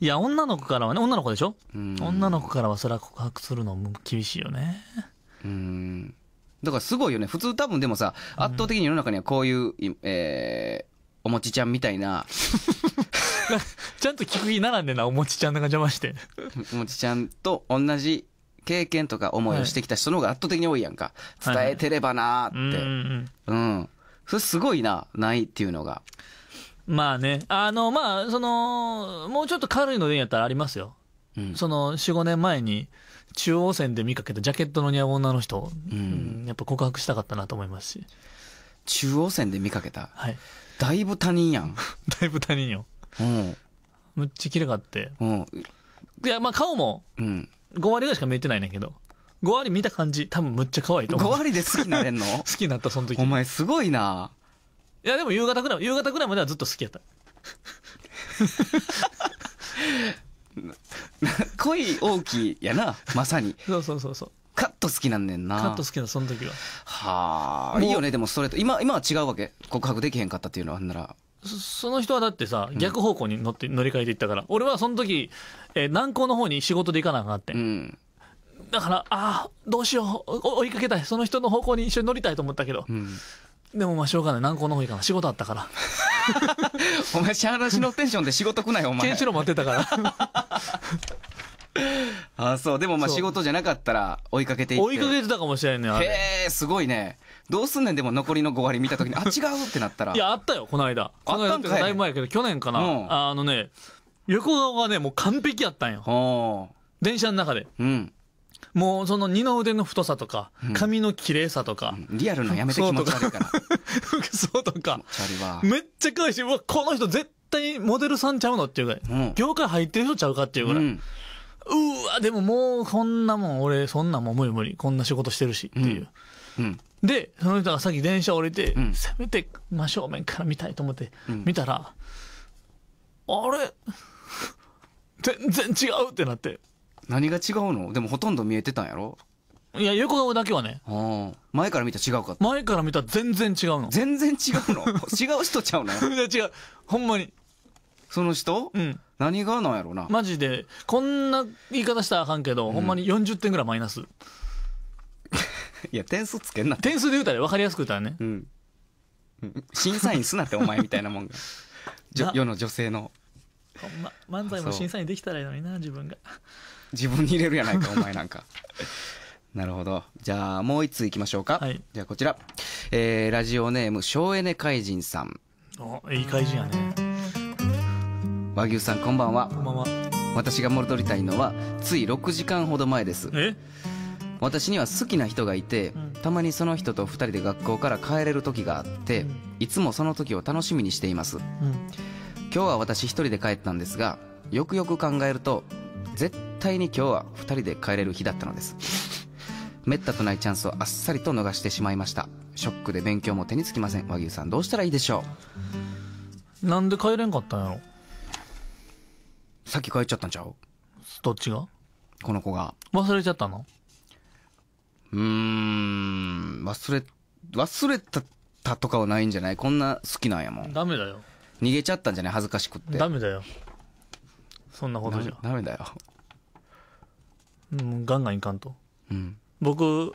いや、女の子からはね、女の子でしょ女の子からはそれは告白するのも厳しいよね。うん。だからすごいよね。普通多分でもさ、圧倒的に世の中にはこういう、えー、おもちちゃんみたいなちゃんと聞く気並んでな、おもちちゃんが邪魔しておもちちゃんと同じ経験とか思いをしてきた人の方が圧倒的に多いやんか。伝えてればなって。はいはい、うん、それすごいな、ないっていうのが。まあね。あの、まあ、その、もうちょっと軽いのでやったらありますよ。うん、その、4、5年前に、中央線で見かけたジャケットの似合う女の人、うん、やっぱ告白したかったなと思いますし。中央線で見かけたはい。だいぶ他人やん。だいぶ他人よ。うん。むっちゃ綺麗があって。うん。いや、まあ顔も、うん。5割ぐらいしか見えてないねんけど。5割見た感じ、多分むっちゃ可愛いと思う。5割で好きになれんの 好きになった、その時。お前すごいな。いや、でも夕方ぐらい、夕方ぐらいまではずっと好きやった。恋大きいやなまさにそうそうそうそうカット好きなんねんなカット好きなその時ははあいいよねでもストレート今今は違うわけ告白できへんかったっていうのはあんならその人はだってさ逆方向に乗って、乗り換えていったから俺はその時、えー、南高の方に仕事で行かなあかって、うん、だからああどうしよう追いかけたいその人の方向に一緒に乗りたいと思ったけど、うんでもまあしょうがない南高の方がいいかな仕事あったから お前シャーラシのテンションで仕事来ないお前ケンシロウ待ってたから あそうでもまあ仕事じゃなかったら追いかけていって追いかけてたかもしれんねあれへえすごいねどうすんねんでも残りの5割見た時に あ違うってなったらいやあったよこの間この間ってだいぶ前やけど去年かな、うん、あのね横顔がねもう完璧やったんよ電車の中で、うん、もうその二の腕の太さとか、髪の綺麗さとか、うん、リアルのやめて気持から。服装とか。めっちゃ可愛いし、うわ、この人絶対モデルさんちゃうのっていうぐらい。うん、業界入ってる人ちゃうかっていうぐらい。うん、うわ、でももうこんなもん、俺、そんなもん無理無理。こんな仕事してるしっていう。で、その人がさっき電車降りて、せめて真正面から見たいと思って、見たら、あれ 全然違うってなって。何が違うのでもほとんど見えてたんやろいや、横顔だけはね。前から見たら違うかっ前から見たら全然違うの。全然違うの 違う人ちゃうの違う。ほんまに。その人うん。何がなんやろな。マジで、こんな言い方したらあかんけど、ほんまに40点ぐらいマイナス。いや、点数つけんな点数で言うたら分かりやすく言ったらね。うん。審査員すなってお前みたいなもんが。じ 世の女性の。ほんま、漫才も審査員できたらいいのにな、自分が。自分に入れるやないかお前なんか なるほどじゃあもう一通いきましょうか、はい、じゃあこちら、えー、ラジオネーム省エネ怪人さんおいい怪人やね和牛さんこんばんはこんばんは私が戻りたいのはつい6時間ほど前ですえ私には好きな人がいて、たまにその人と2人で学校から帰れる時があって、いつもその時を楽しみにしています、うん、今日は私1人で帰ったんですがよくよく考えると絶対に今日は2人で帰れる日だったのです。めったとないチャンスをあっさりと逃してしまいました。ショックで勉強も手につきません。和牛さんどうしたらいいでしょうなんで帰れんかったんやろさっき帰っちゃったんちゃうどっちがこの子が。忘れちゃったのうーん、忘れ、忘れた、たとかはないんじゃないこんな好きなんやもん。ダメだよ。逃げちゃったんじゃない恥ずかしくって。ダメだよ。そんなことじゃ。ダメだよ。うん、ガンガンいかんと。うん、僕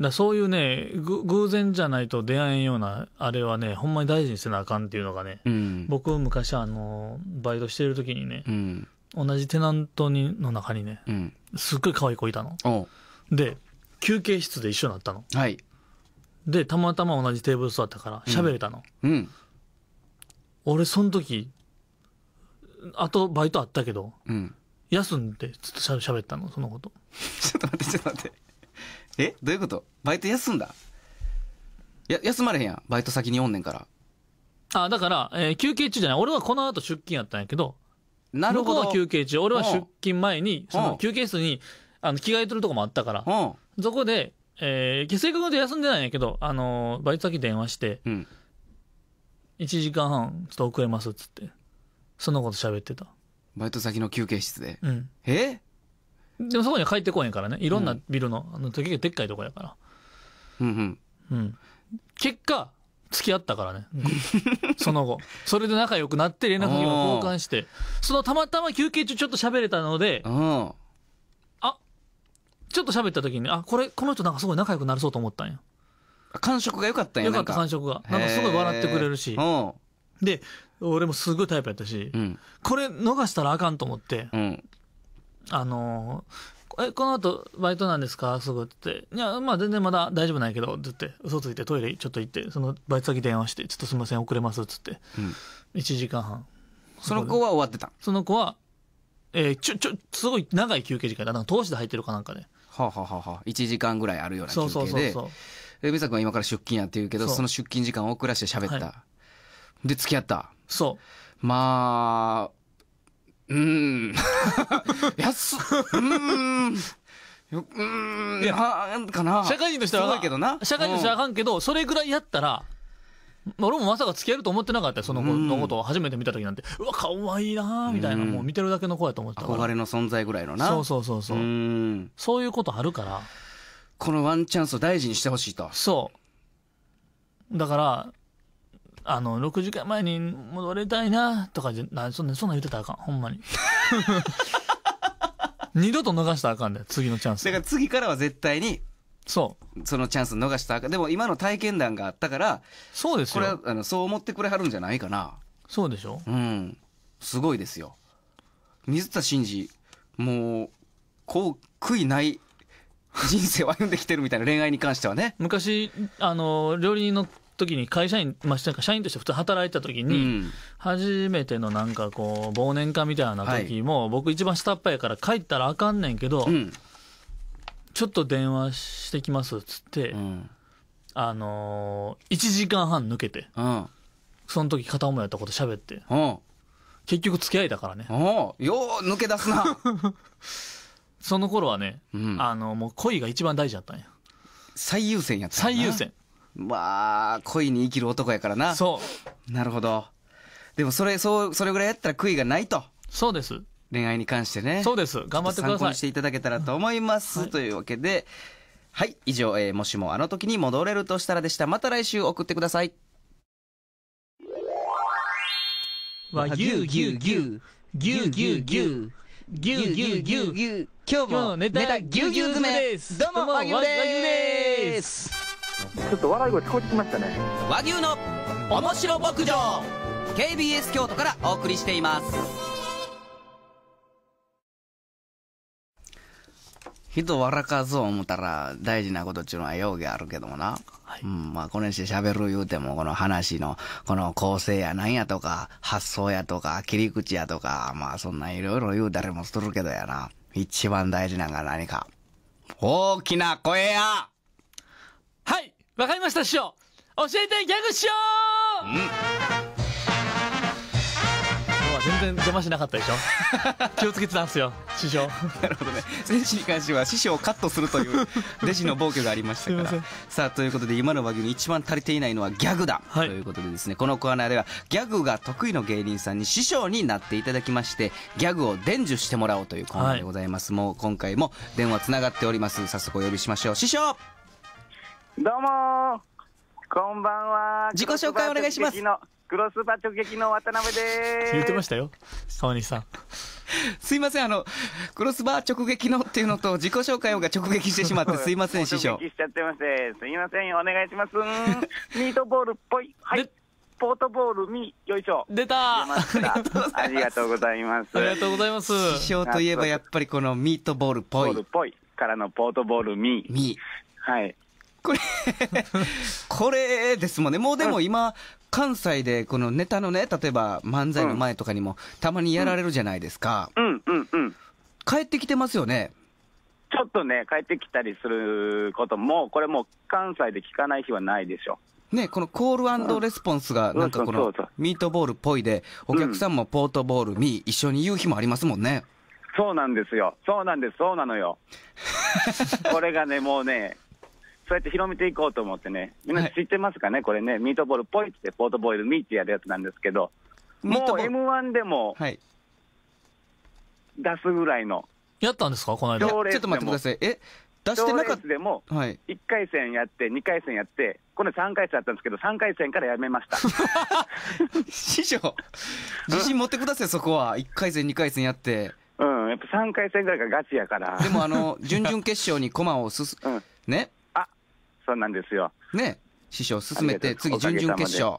だそういうね偶然じゃないと出会えんようなあれはねほんまに大事にせなあかんっていうのがね、うん、僕昔あのバイトしてる時にね、うん、同じテナントにの中にね、うん、すっごい可愛い子いたので休憩室で一緒になったの、はい、でたまたま同じテーブル座ったから喋れたの、俺その時あとバイトあったけど、休んでずっとしゃ喋ったのそのことちょっと待ってちょっと待ってえどういうことバイト休んだや休まれへんやんバイト先におんねんからあだから、えー、休憩中じゃない俺はこの後出勤やったんやけどなるほど休憩中俺は出勤前に、その休憩室にあの着替えとるとこもあったから、そこで、えー、正確に休んでないんやけど、あのー、バイト先電話して、うん、1時間半ちょっと遅れますっつってそのこと喋ってたバイト先の休憩室で。うん。えでもそこには帰ってこへんからね。いろんなビルの、うん、あの、時がでっかいとこやから。うんうん。うん。結果、付き合ったからね。その後。それで仲良くなって連絡先を交換して、そのたまたま休憩中ちょっと喋れたので、あ、ちょっと喋った時に、あ、これ、この人なんかすごい仲良くなれそうと思ったんや。感触が良かったんや。良かった感触が。なんかすごい笑ってくれるし。で、俺もすごいタイプやったし、うん、これ逃したらあかんと思って、うん、あのー、え、この後バイトなんですかすぐっていや、まあ全然まだ大丈夫ないけど、ってって、嘘ついてトイレちょっと行って、そのバイト先電話して、ちょっとすみません、遅れます、つって。うん、1時間半。その子は終わってたその子は、えー、ちょ、ちょ、すごい長い休憩時間だ。なんか投資で入ってるかなんかで、ね。はあ、はははあ、1時間ぐらいあるような休憩で。そうそうそうそう。美君は今から出勤やって言うけど、その出勤時間を遅らして喋った。はい、で、付き合った。そう。まあ、うん。安うん。ようん、いや、かな。社会人としては、んけどな。社会人としてはあかんけど、それぐらいやったら、俺もまさか付き合えると思ってなかったその子のことを初めて見た時なんて、うわ、可愛いなみたいな、もう見てるだけの子やと思ってたから。憧れの存在ぐらいのな。そうそうそうそう。うそういうことあるから。このワンチャンスを大事にしてほしいと。そう。だから、あの、6時間前に戻れたいな、とかじゃ、なそんな、そんな言ってたらあかん、ほんまに。二度と逃したらあかんだよ、次のチャンス。だから次からは絶対に、そう。そのチャンス逃したらあかん。でも今の体験談があったから、そうですよ。これあの、そう思ってくれはるんじゃないかな。そうでしょうん。すごいですよ。水田真二、もう、こう、悔いない人生を歩んできてるみたいな恋愛に関してはね。昔、あの、料理人の時に会社員、まあ、社員として普通働いた時に、うん、初めてのなんかこう忘年会みたいな時も、はい、僕一番下っ端やから帰ったらあかんねんけど、うん、ちょっと電話してきますっつって、うん、あのー、1時間半抜けて、その時片思いやったこと喋って、結局付き合いだからね。よう抜け出すな その頃はね、あのもう恋が一番大事だったんや。最優先やった最優先まあ恋に生きる男やからなそうなるほどでもそれそうそれぐらいやったら悔いがないとそうです恋愛に関してねそうです頑張ってください参考にしていただけたらと思います、はい、というわけではい以上、えー、もしもあの時に戻れるとしたら」でしたまた来週送ってくださいゅ牛牛ぎゅぎゅ牛牛ぎゅ今日もネタゅう詰めですどうも和牛ですちょっと笑い声聞こえてきましたね和牛の面白牧場 KBS 京都からお送りしています人笑かそう思ったら大事なことっちゅうのは容疑あるけどもな、はい、うん、まあこれにして喋る言うてもこの話のこの構成やなんやとか発想やとか切り口やとかまあそんないろいろ言う誰もするけどやな一番大事なのが何か大きな声やはいわかりました師匠教えてギャグ師匠全然邪魔しなかったでしょ 気をつけてたんですよ師匠なるほどね選手に関しては師匠をカットするという 弟子の暴挙がありましたからさあということで今の番組一番足りていないのはギャグだ、はい、ということでですねこのコーナーではギャグが得意の芸人さんに師匠になっていただきましてギャグを伝授してもらおうというコーナーでございます、はい、もう今回も電話つながっております早速お呼びしましょう師匠どうもこんばんは。自己紹介お願いします。クロスバー直撃の渡辺です。言ってましたよ、川西さん。すいません、あの、クロスバー直撃のっていうのと、自己紹介が直撃してしまって、すいません、師匠。直撃しちゃってまして、すいません、お願いします。ミートボールっぽい。はい。ポートボールー。よいしょ。出たありがとうございます。ありがとうございます。師匠といえば、やっぱりこのミートボールっぽい。ボールっぽい。からのポートボールミー。ミー。はい。これ これですもんね。もうでも今、関西でこのネタのね、例えば漫才の前とかにも、たまにやられるじゃないですか。うん、うん、うん。帰ってきてますよね。ちょっとね、帰ってきたりすることも、これもう関西で聞かない日はないでしょ。ね、このコールレスポンスが、なんかこの、ミートボールっぽいで、お客さんもポートボール、ミー、一緒に言う日もありますもんね。そうなんですよ。そうなんです。そうなのよ。これがね、もうね、そうやって広めていこうと思ってね、みんな知ってますかね、はい、これね、ミートボールポイってポートボールミーってやるやつなんですけど、もう m 1でも出すぐらいの、やったんですか、この間。ちょっと待ってください。え出してなかったでも、1回戦やって、2回戦やって、これ3回戦やったんですけど、3回戦からやめました 師匠、自信持ってください、そこは、1回戦、2回戦やって。うん、やっぱ3回戦ぐらいがガチやから。でも、あの 準々決勝に駒をすす、うん、ね、そうなんですよ。ね、師匠進めて、次、準々決勝。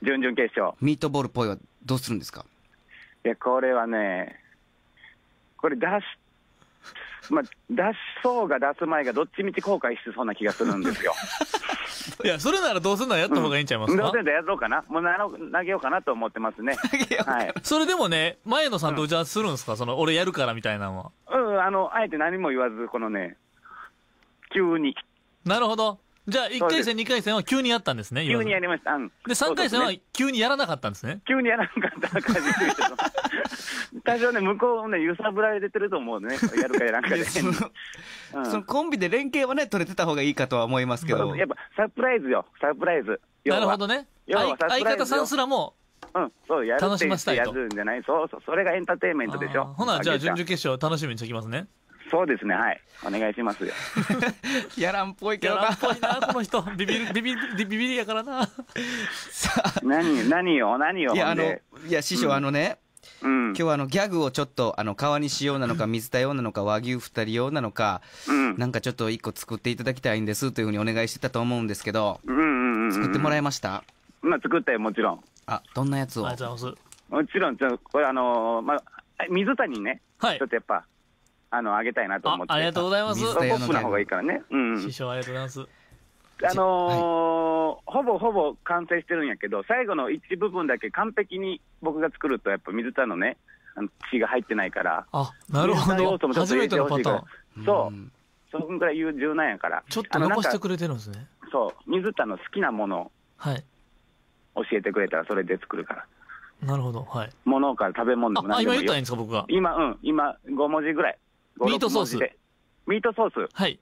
準々決勝。ミートボールっぽいはどうするんですかいや、これはね、これ出し、まあ、出しそうが出す前がどっちみち後悔しそうな気がするんですよ。いや、それならどうすんのやった方がいいんちゃいますか、うん、どうせやろうかな。もう投げようかなと思ってますね。はい。それでもね、前野さんと打ち合わせするんですか、うん、その、俺やるからみたいなのは。うん、あの、あえて何も言わず、このね、急に。なるほど。じゃあ、1回戦、2回戦は急にやったんですね、急にやりました。うん、で、3回戦は急にやらなかったんですね。急にやらなかった感じですけど。多少ね、向こうね、揺さぶられてると思うね、やるかやらんかで。その、うん、そのコンビで連携はね、取れてた方がいいかとは思いますけど。やっぱ、サプライズよ、サプライズ。なるほどね。相方さんすらも、うん、そう、やるってやるんじゃないそうそう、それがエンターテインメントでしょ。ほな、じゃあ、準々決勝楽しみにしておきますね。そうですね、はい、お願いします やらんっぽいけどな、っぽいな、この人、ビビる、ビビビビりやからな。さあ、何、何を、何を。いや、あの、いや、師匠、うん、あのね。うん、今日はあのギャグをちょっとあの川西用なのか水田用なのか和牛二人用なのか、うん、なんかちょっと一個作っていただきたいんですというふうにお願いしてたと思うんですけど、うううんんん作ってもらいましたまあ作ったよもちろんあどんなやつをもちろんこれあのー、まあ水谷ね、はい、ちょっとやっぱあのあげたいなと思って。ありがとうございます。ポップな方がいいからね。うん、師匠ありがとうございます。あのーはい、ほぼほぼ完成してるんやけど、最後の一部分だけ完璧に僕が作ると、やっぱ水田のね、あの血が入ってないから。あ、なるほど。初めてのパターン。そう。そのぐらい柔軟やから。ちょっと残してくれてるんですね。そう。水田の好きなものはい。教えてくれたらそれで作るから。なるほど。はい。物から食べ物でもないい。今言ったらいいんですか、僕が。今、うん。今、5文字ぐらい。ミートソース。ミートソース。はい。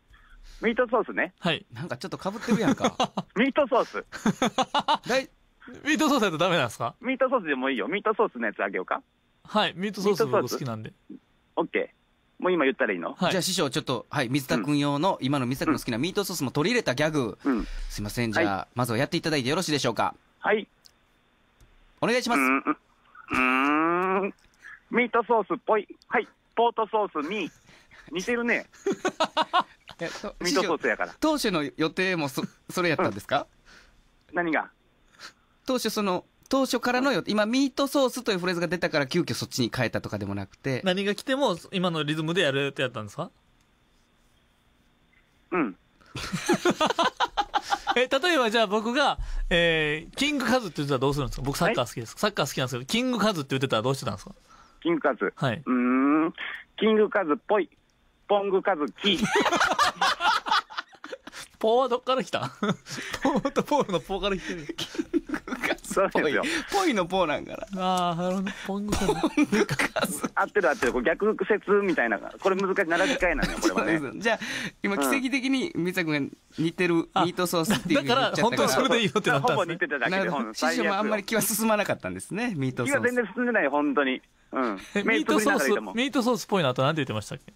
ミートソースね。はい。なんかちょっとかぶってるやんか。ミートソース。い。ミートソースだとダメなんですかミートソースでもいいよ。ミートソースのやつあげようか。はい、ミートソース好きなんで。オッケー。もう今言ったらいいの、はい、じゃあ師匠、ちょっと、はい、水田君用の、今の水田君の好きなミートソースも取り入れたギャグ。うん、すいません、じゃあ、はい、まずはやっていただいてよろしいでしょうか。はい。お願いします。うん、うん、ミートソースっぽい。はい。ポートソースに似てるね ミートソースやから当初の予定もそ それやったんですか、うん、何が当初その当初からのよ今ミートソースというフレーズが出たから急遽そっちに変えたとかでもなくて何が来ても今のリズムでやるってやったんですかうん え例えばじゃあ僕が、えー、キングカズって言ってたらどうするんですか僕サッカー好きですサッカー好きなんですけどキングカズって言ってたらどうしてたんですかキングカズ。はい。うん、キングカズっぽい。ポングカズキ。ポーはどっから来た ポーとポールのポーから来てる。そうですよ。ぽいのぽなんから。ああ、なるほど。ポングカズ。合ってる合ってる。これ逆説みたいな。これ難しい。奈良機会なんよ、これはね。じゃあ、今奇跡的に、三沢君が似てるミートソースっていうだから、本当それでいいよってなったんです、ね。ほぼ似てただけで、師匠もあんまり気は進まなかったんですね、ミートソース。気は全然進んでない、本当に。うん。ミートソース、ミートソースっぽいなとなんて言ってましたっけ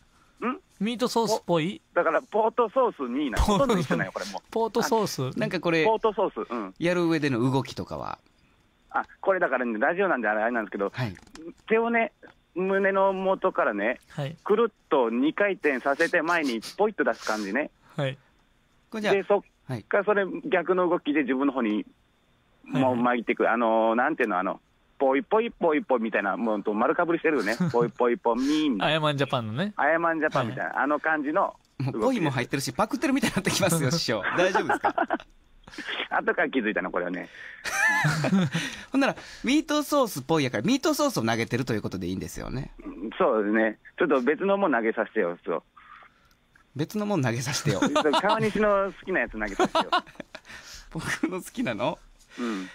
ミートソースっぽいだからポートソースになほなよこれもポートソースなんかこれ、ポートソース、うん、やる上での動きとかはあこれだから、ね、ラジオなんであれなんですけど、はい、手をね胸の元からね、はい、くるっと2回転させて前にポイッと出す感じね、はい、でそっからそれ逆の動きで自分の方にもう巻いていく、はい、あのなんていうのあのぽいぽいぽいぽいみたいな、もう丸かぶりしてるよね。ぽいぽいぽみーみたいな。んジャパンのね。あやまんジャパンみたいな、はい、あの感じの。ぽいも入ってるし、パクってるみたいになってきますよ、師匠。大丈夫ですか 後から気づいたの、これはね。ほんなら、ミートソースっぽいやから、ミートソースを投げてるということでいいんですよね。そうですね。ちょっと別のもん投げさせてよ、そう。別のもん投げさせてよ。川西の好きなやつ投げさせてよ。僕の好きなのうん。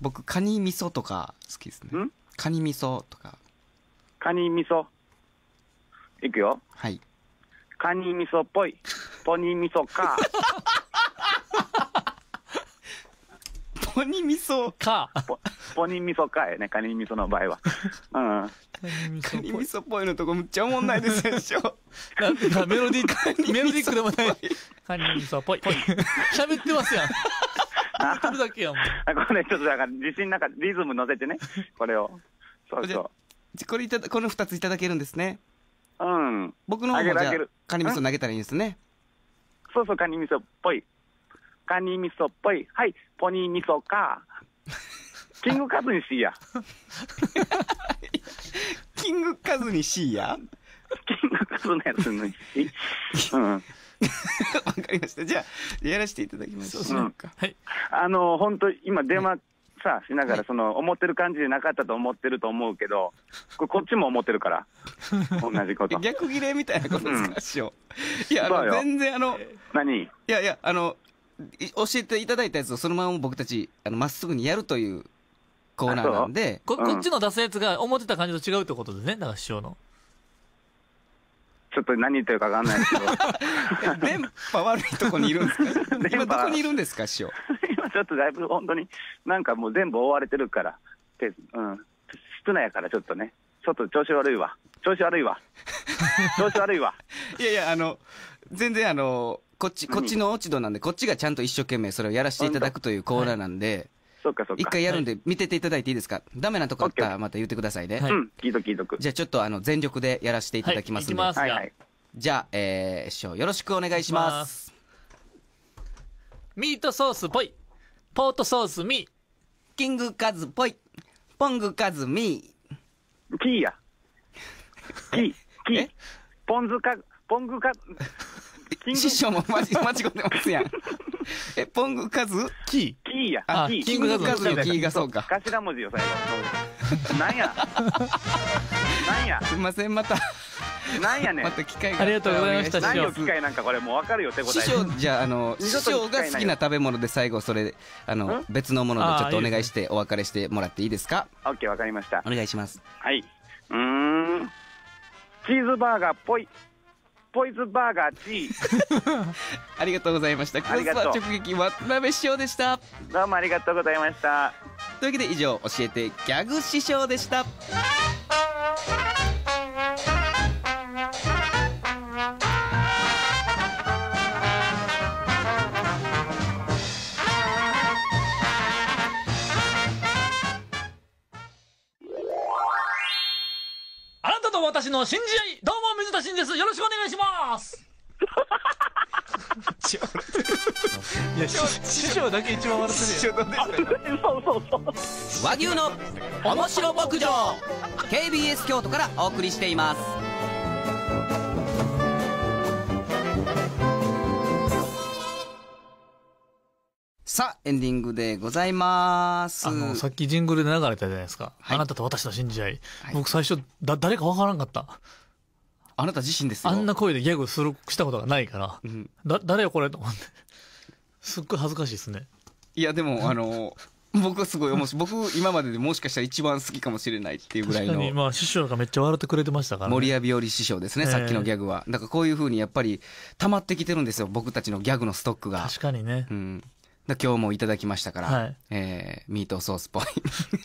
僕、カニ味噌とか好きですね。カニ味噌とか。カニ味噌。いくよ。はい。カニ味噌っぽい。ポニ味噌か。ポニ味噌。か。ポポニ味噌かえね、カニ味噌の場合は。うん。カニ味噌っぽいのとこむっちゃおもんないですでしょ。なんてか、メロディック、メロディックでもない。カニ味噌っぽい。喋ってますやん。聞いてるだけやん。これね、ちょっとなんか自信なんかリズム乗せてね、これを。そうそう。これいただ、この二ついただけるんですね。うん。僕の方もじゃあカニ味噌投げたらいいんですね。そうそうカニ味噌っぽい。カニ味噌っぽい。はい、ポニー味噌か。キングカズにしーや。キングカズにしーや。キングカズのやつにうん。わかりました。じゃあ、やらせていただきましょう。そう、ん、はい。あの、本当今電話、さしながら、その、思ってる感じでなかったと思ってると思うけど、ここっちも思ってるから。同じこと。逆切れみたいなことですか、師、う、匠、ん。いや、あの、全然あの、何いやいや、あの、教えていただいたやつをそのまま僕たち、あの、まっすぐにやるというコーナーなんで。ここっちの出すやつが思ってた感じと違うってことですね、だから師匠の。ちょっと何言ってるか分かんないですけど電波 悪いとこにいるんですか 今どこにいるんですか師匠今ちょっとだいぶ本当になんかもう全部覆われてるからで、うん、室内やからちょっとねちょっと調子悪いわ調子悪いわ調子悪いわ いやいやあの全然あのこっちこっちの落ち度なんでこっちがちゃんと一生懸命それをやらせていただくというコーナーなんで、そうかそうか。一回やるんで、見てていただいていいですかダメなとこあったらまた言ってくださいね。うん、聞いと聞いとく。じゃあちょっとあの、全力でやらせていただきますんで。はい、はいはい、じゃあ、えー、師匠よろしくお願いします。ミートソースぽい。ポートソースミー。キングカズぽい。ポングカズミー。キーや。キー、キー。ポンズカ、ポングカ、キング。師匠も 間違ってますやん。え、ポングカズキー。キーや。あ、キングカズのキーがそうか。頭文字よ、最後。なんや。なんや。すいません、また。なんやねん。また機会がありがとうございました、師匠。機会なんかこれもうわかるよ、手応え。師匠、じゃあ、の、師匠が好きな食べ物で最後、それ、あの、別のものでちょっとお願いして、お別れしてもらっていいですかオッケー、わかりました。お願いします。はい。うん。チーズバーガーっぽい。ポイズバーガー G ありがとうございましたクロスバー直撃渡辺師匠でしたどうもありがとうございましたというわけで以上教えてギャグ師匠でしたと私の新試合、どうも水田です。よろしくお願いします。いや師匠だけ一番笑ってる和牛の面白牧場 KBS 京都からお送りしていますさあ、エンディングでございます。あの、さっきジングルで流れたじゃないですか。はい、あなたと私の信じ合い。はい、僕最初、だ、誰かわからんかった。あなた自身ですあんな声でギャグする、したことがないから。うん、だ、誰よこれと思って。すっごい恥ずかしいですね。いや、でも、あの、僕はすごい面白い。僕、今まででもしかしたら一番好きかもしれないっていうぐらいの。まあ、師匠がめっちゃ笑ってくれてましたから、ね、森谷日和師匠ですね、さっきのギャグは。だからこういうふうにやっぱり、溜まってきてるんですよ、僕たちのギャグのストックが。確かにね。うん。今日もいただきましたから、はいえー、ミートソースっぽい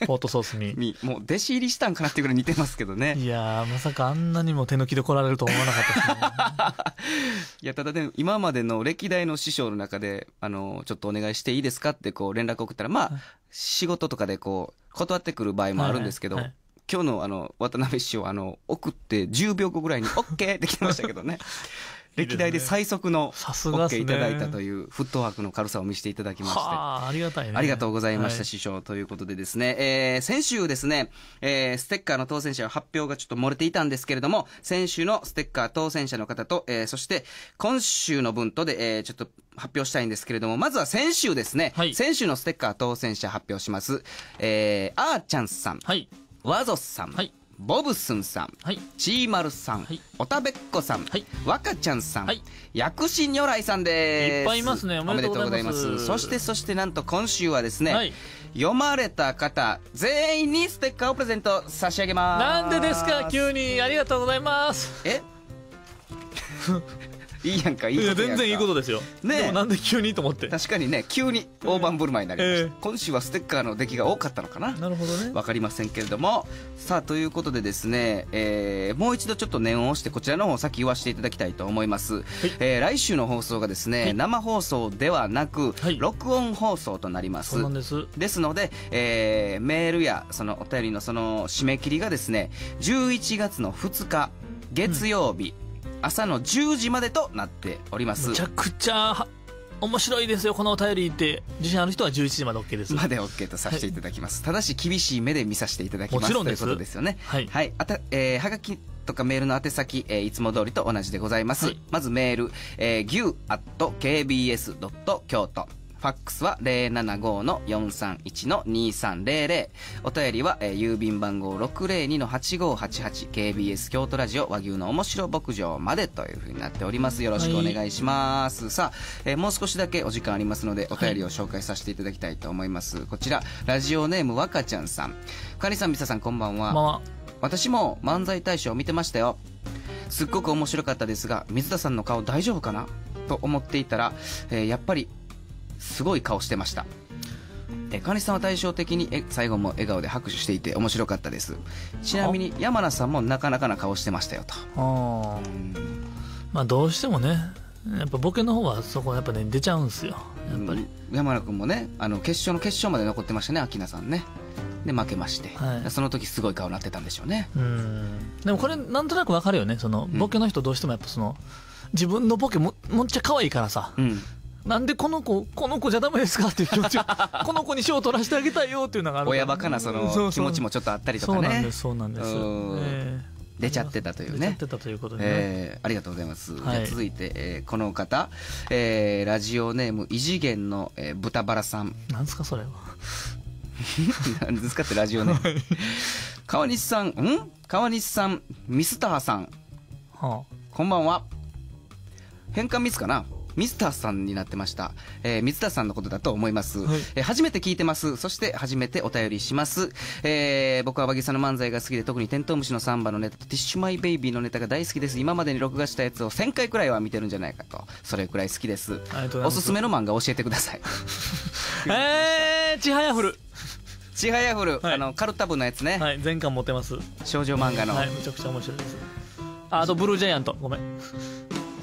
ポートソースに もう弟子入りしたんかなっていうぐらい似てますけどねいやまさかあんなにも手抜きで来られると思わなかったですね いやただね今までの歴代の師匠の中であのちょっとお願いしていいですかってこう連絡送ったらまあ、仕事とかでこう断ってくる場合もあるんですけど、はいはい今日のあの渡辺師匠あの送って10秒後ぐらいに「OK!」って来てましたけどね 歴代で最速の OK いただいたというフットワークの軽さを見せていただきましてありがたい、ね、ありがとうございました、はい、師匠ということでですね、えー、先週ですね、えー、ステッカーの当選者発表がちょっと漏れていたんですけれども先週のステッカー当選者の方と、えー、そして今週の分とで、えー、ちょっと発表したいんですけれどもまずは先週ですね、はい、先週のステッカー当選者発表します、えー、あーちゃんさん、はい、わぞさん、はいボブスンさん、はい、チーマルさん、はい、おたべっこさん、はい、わかちゃんさん、はい、薬師如来さんです。いっぱいいますね。おめでとうございます。ますそして、そして、なんと今週はですね、はい、読まれた方、全員にステッカーをプレゼント差し上げます。なんでですか、急に。ありがとうございます。え いいやんかいいことやんか全然いいことですよ、ねえ、でもなんで急にと思って確かにね急に大盤振る舞いになりました、えー、今週はステッカーの出来が多かったのかななるほどね分かりませんけれどもさあということでですね、えー、もう一度ちょっと念を押してこちらの方先言わせていただきたいと思います、はい、えー、来週の放送がですね、はい、生放送ではなく、はい、録音放送となりますですですので、えー、メールやそのお便りのその締め切りがですね11月の2日月曜日、うん朝の10時までとなっておりますめちゃくちゃ面白いですよこのお便りって自信ある人は11時まで OK ですまで OK とさせていただきます、はい、ただし厳しい目で見させていただきますということですよねはい、はい、あたえー、はがきとかメールの宛先、えー、いつも通りと同じでございます、はい、まずメール、えー、牛 at kbs. 京都ファックスは075-431-2300。お便りは、えー、郵便番号 602-8588KBS 京都ラジオ和牛の面白牧場までというふうになっております。よろしくお願いします。はい、さあ、えー、もう少しだけお時間ありますので、お便りを紹介させていただきたいと思います。はい、こちら、ラジオネーム若ちゃんさん。かにさん、みささん、こんばんは。こんばんは。私も漫才大賞を見てましたよ。すっごく面白かったですが、水田さんの顔大丈夫かなと思っていたら、えー、やっぱりすごい顔してました。え川西さんは対照的にえ最後も笑顔で拍手していて面白かったですちなみに山名さんもなかなかな顔してましたよとあ、あまあどうしてもねやっぱボケの方はそこはやっぱね出ちゃうんですよやっぱり、うん、山名君もねあの決勝の決勝まで残ってましたね明菜さんねで負けまして、はい、その時すごい顔になってたんでしょうねうんでもこれなんとなくわかるよねそのボケの人どうしてもやっぱその、うん自分のボケももっちゃ可愛いからさ、うん、なんでこの子この子じゃダメですかっていう気持ち この子に賞を取らせてあげたいよっていうのがある親バカなその気持ちもちょっとあったりとかねそうなんですそうなんです、出ちゃってたというね。出う、ね、えー、ありがとうございます。はい、続いて、えー、この方、えー、ラジオネーム異次元の、えー、豚バラさん。なんですかそれは。なんですかってラジオネーム。川西さん、ん川西さん、ミスターさん。はあ、こんばんは。変換ミスかな水田さんになってました、えー、水田さんのことだと思います、はい、えー、初めて聞いてますそして初めてお便りします、えー、僕は和木さんの漫才が好きで特にテントウムシのサンバのネタとティッシュマイベイビーのネタが大好きです今までに録画したやつを1000回くらいは見てるんじゃないかとそれくらい好きですおすすめの漫画教えてください えー、ちはやふるちはやふる、はい、あのカルタブのやつねはい全巻持ってます少女漫画のはいめちゃくちゃ面白いですあとブルージャイアントごめん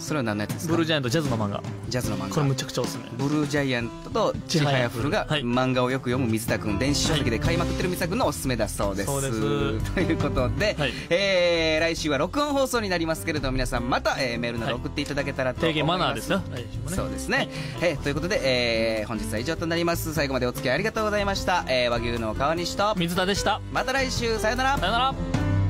それは何のやつですかブルージャイアントジャズの漫画ジャズの漫画これむちゃくちゃおすすめブルージャイアントとちはやふるが漫画をよく読む水田君電子書籍で買いまくってる水田君のおすすめだそうです,、うですということで、はい、えー、来週は録音放送になりますけれども皆さんまた、えー、メールなど送っていただけたらと思います、はい、マナーですよ、ね、そうですね、はい、えー、ということで、えー、本日は以上となります最後までお付き合いありがとうございました、えー、和牛の川西と水田でしたまた来週さよならさよなら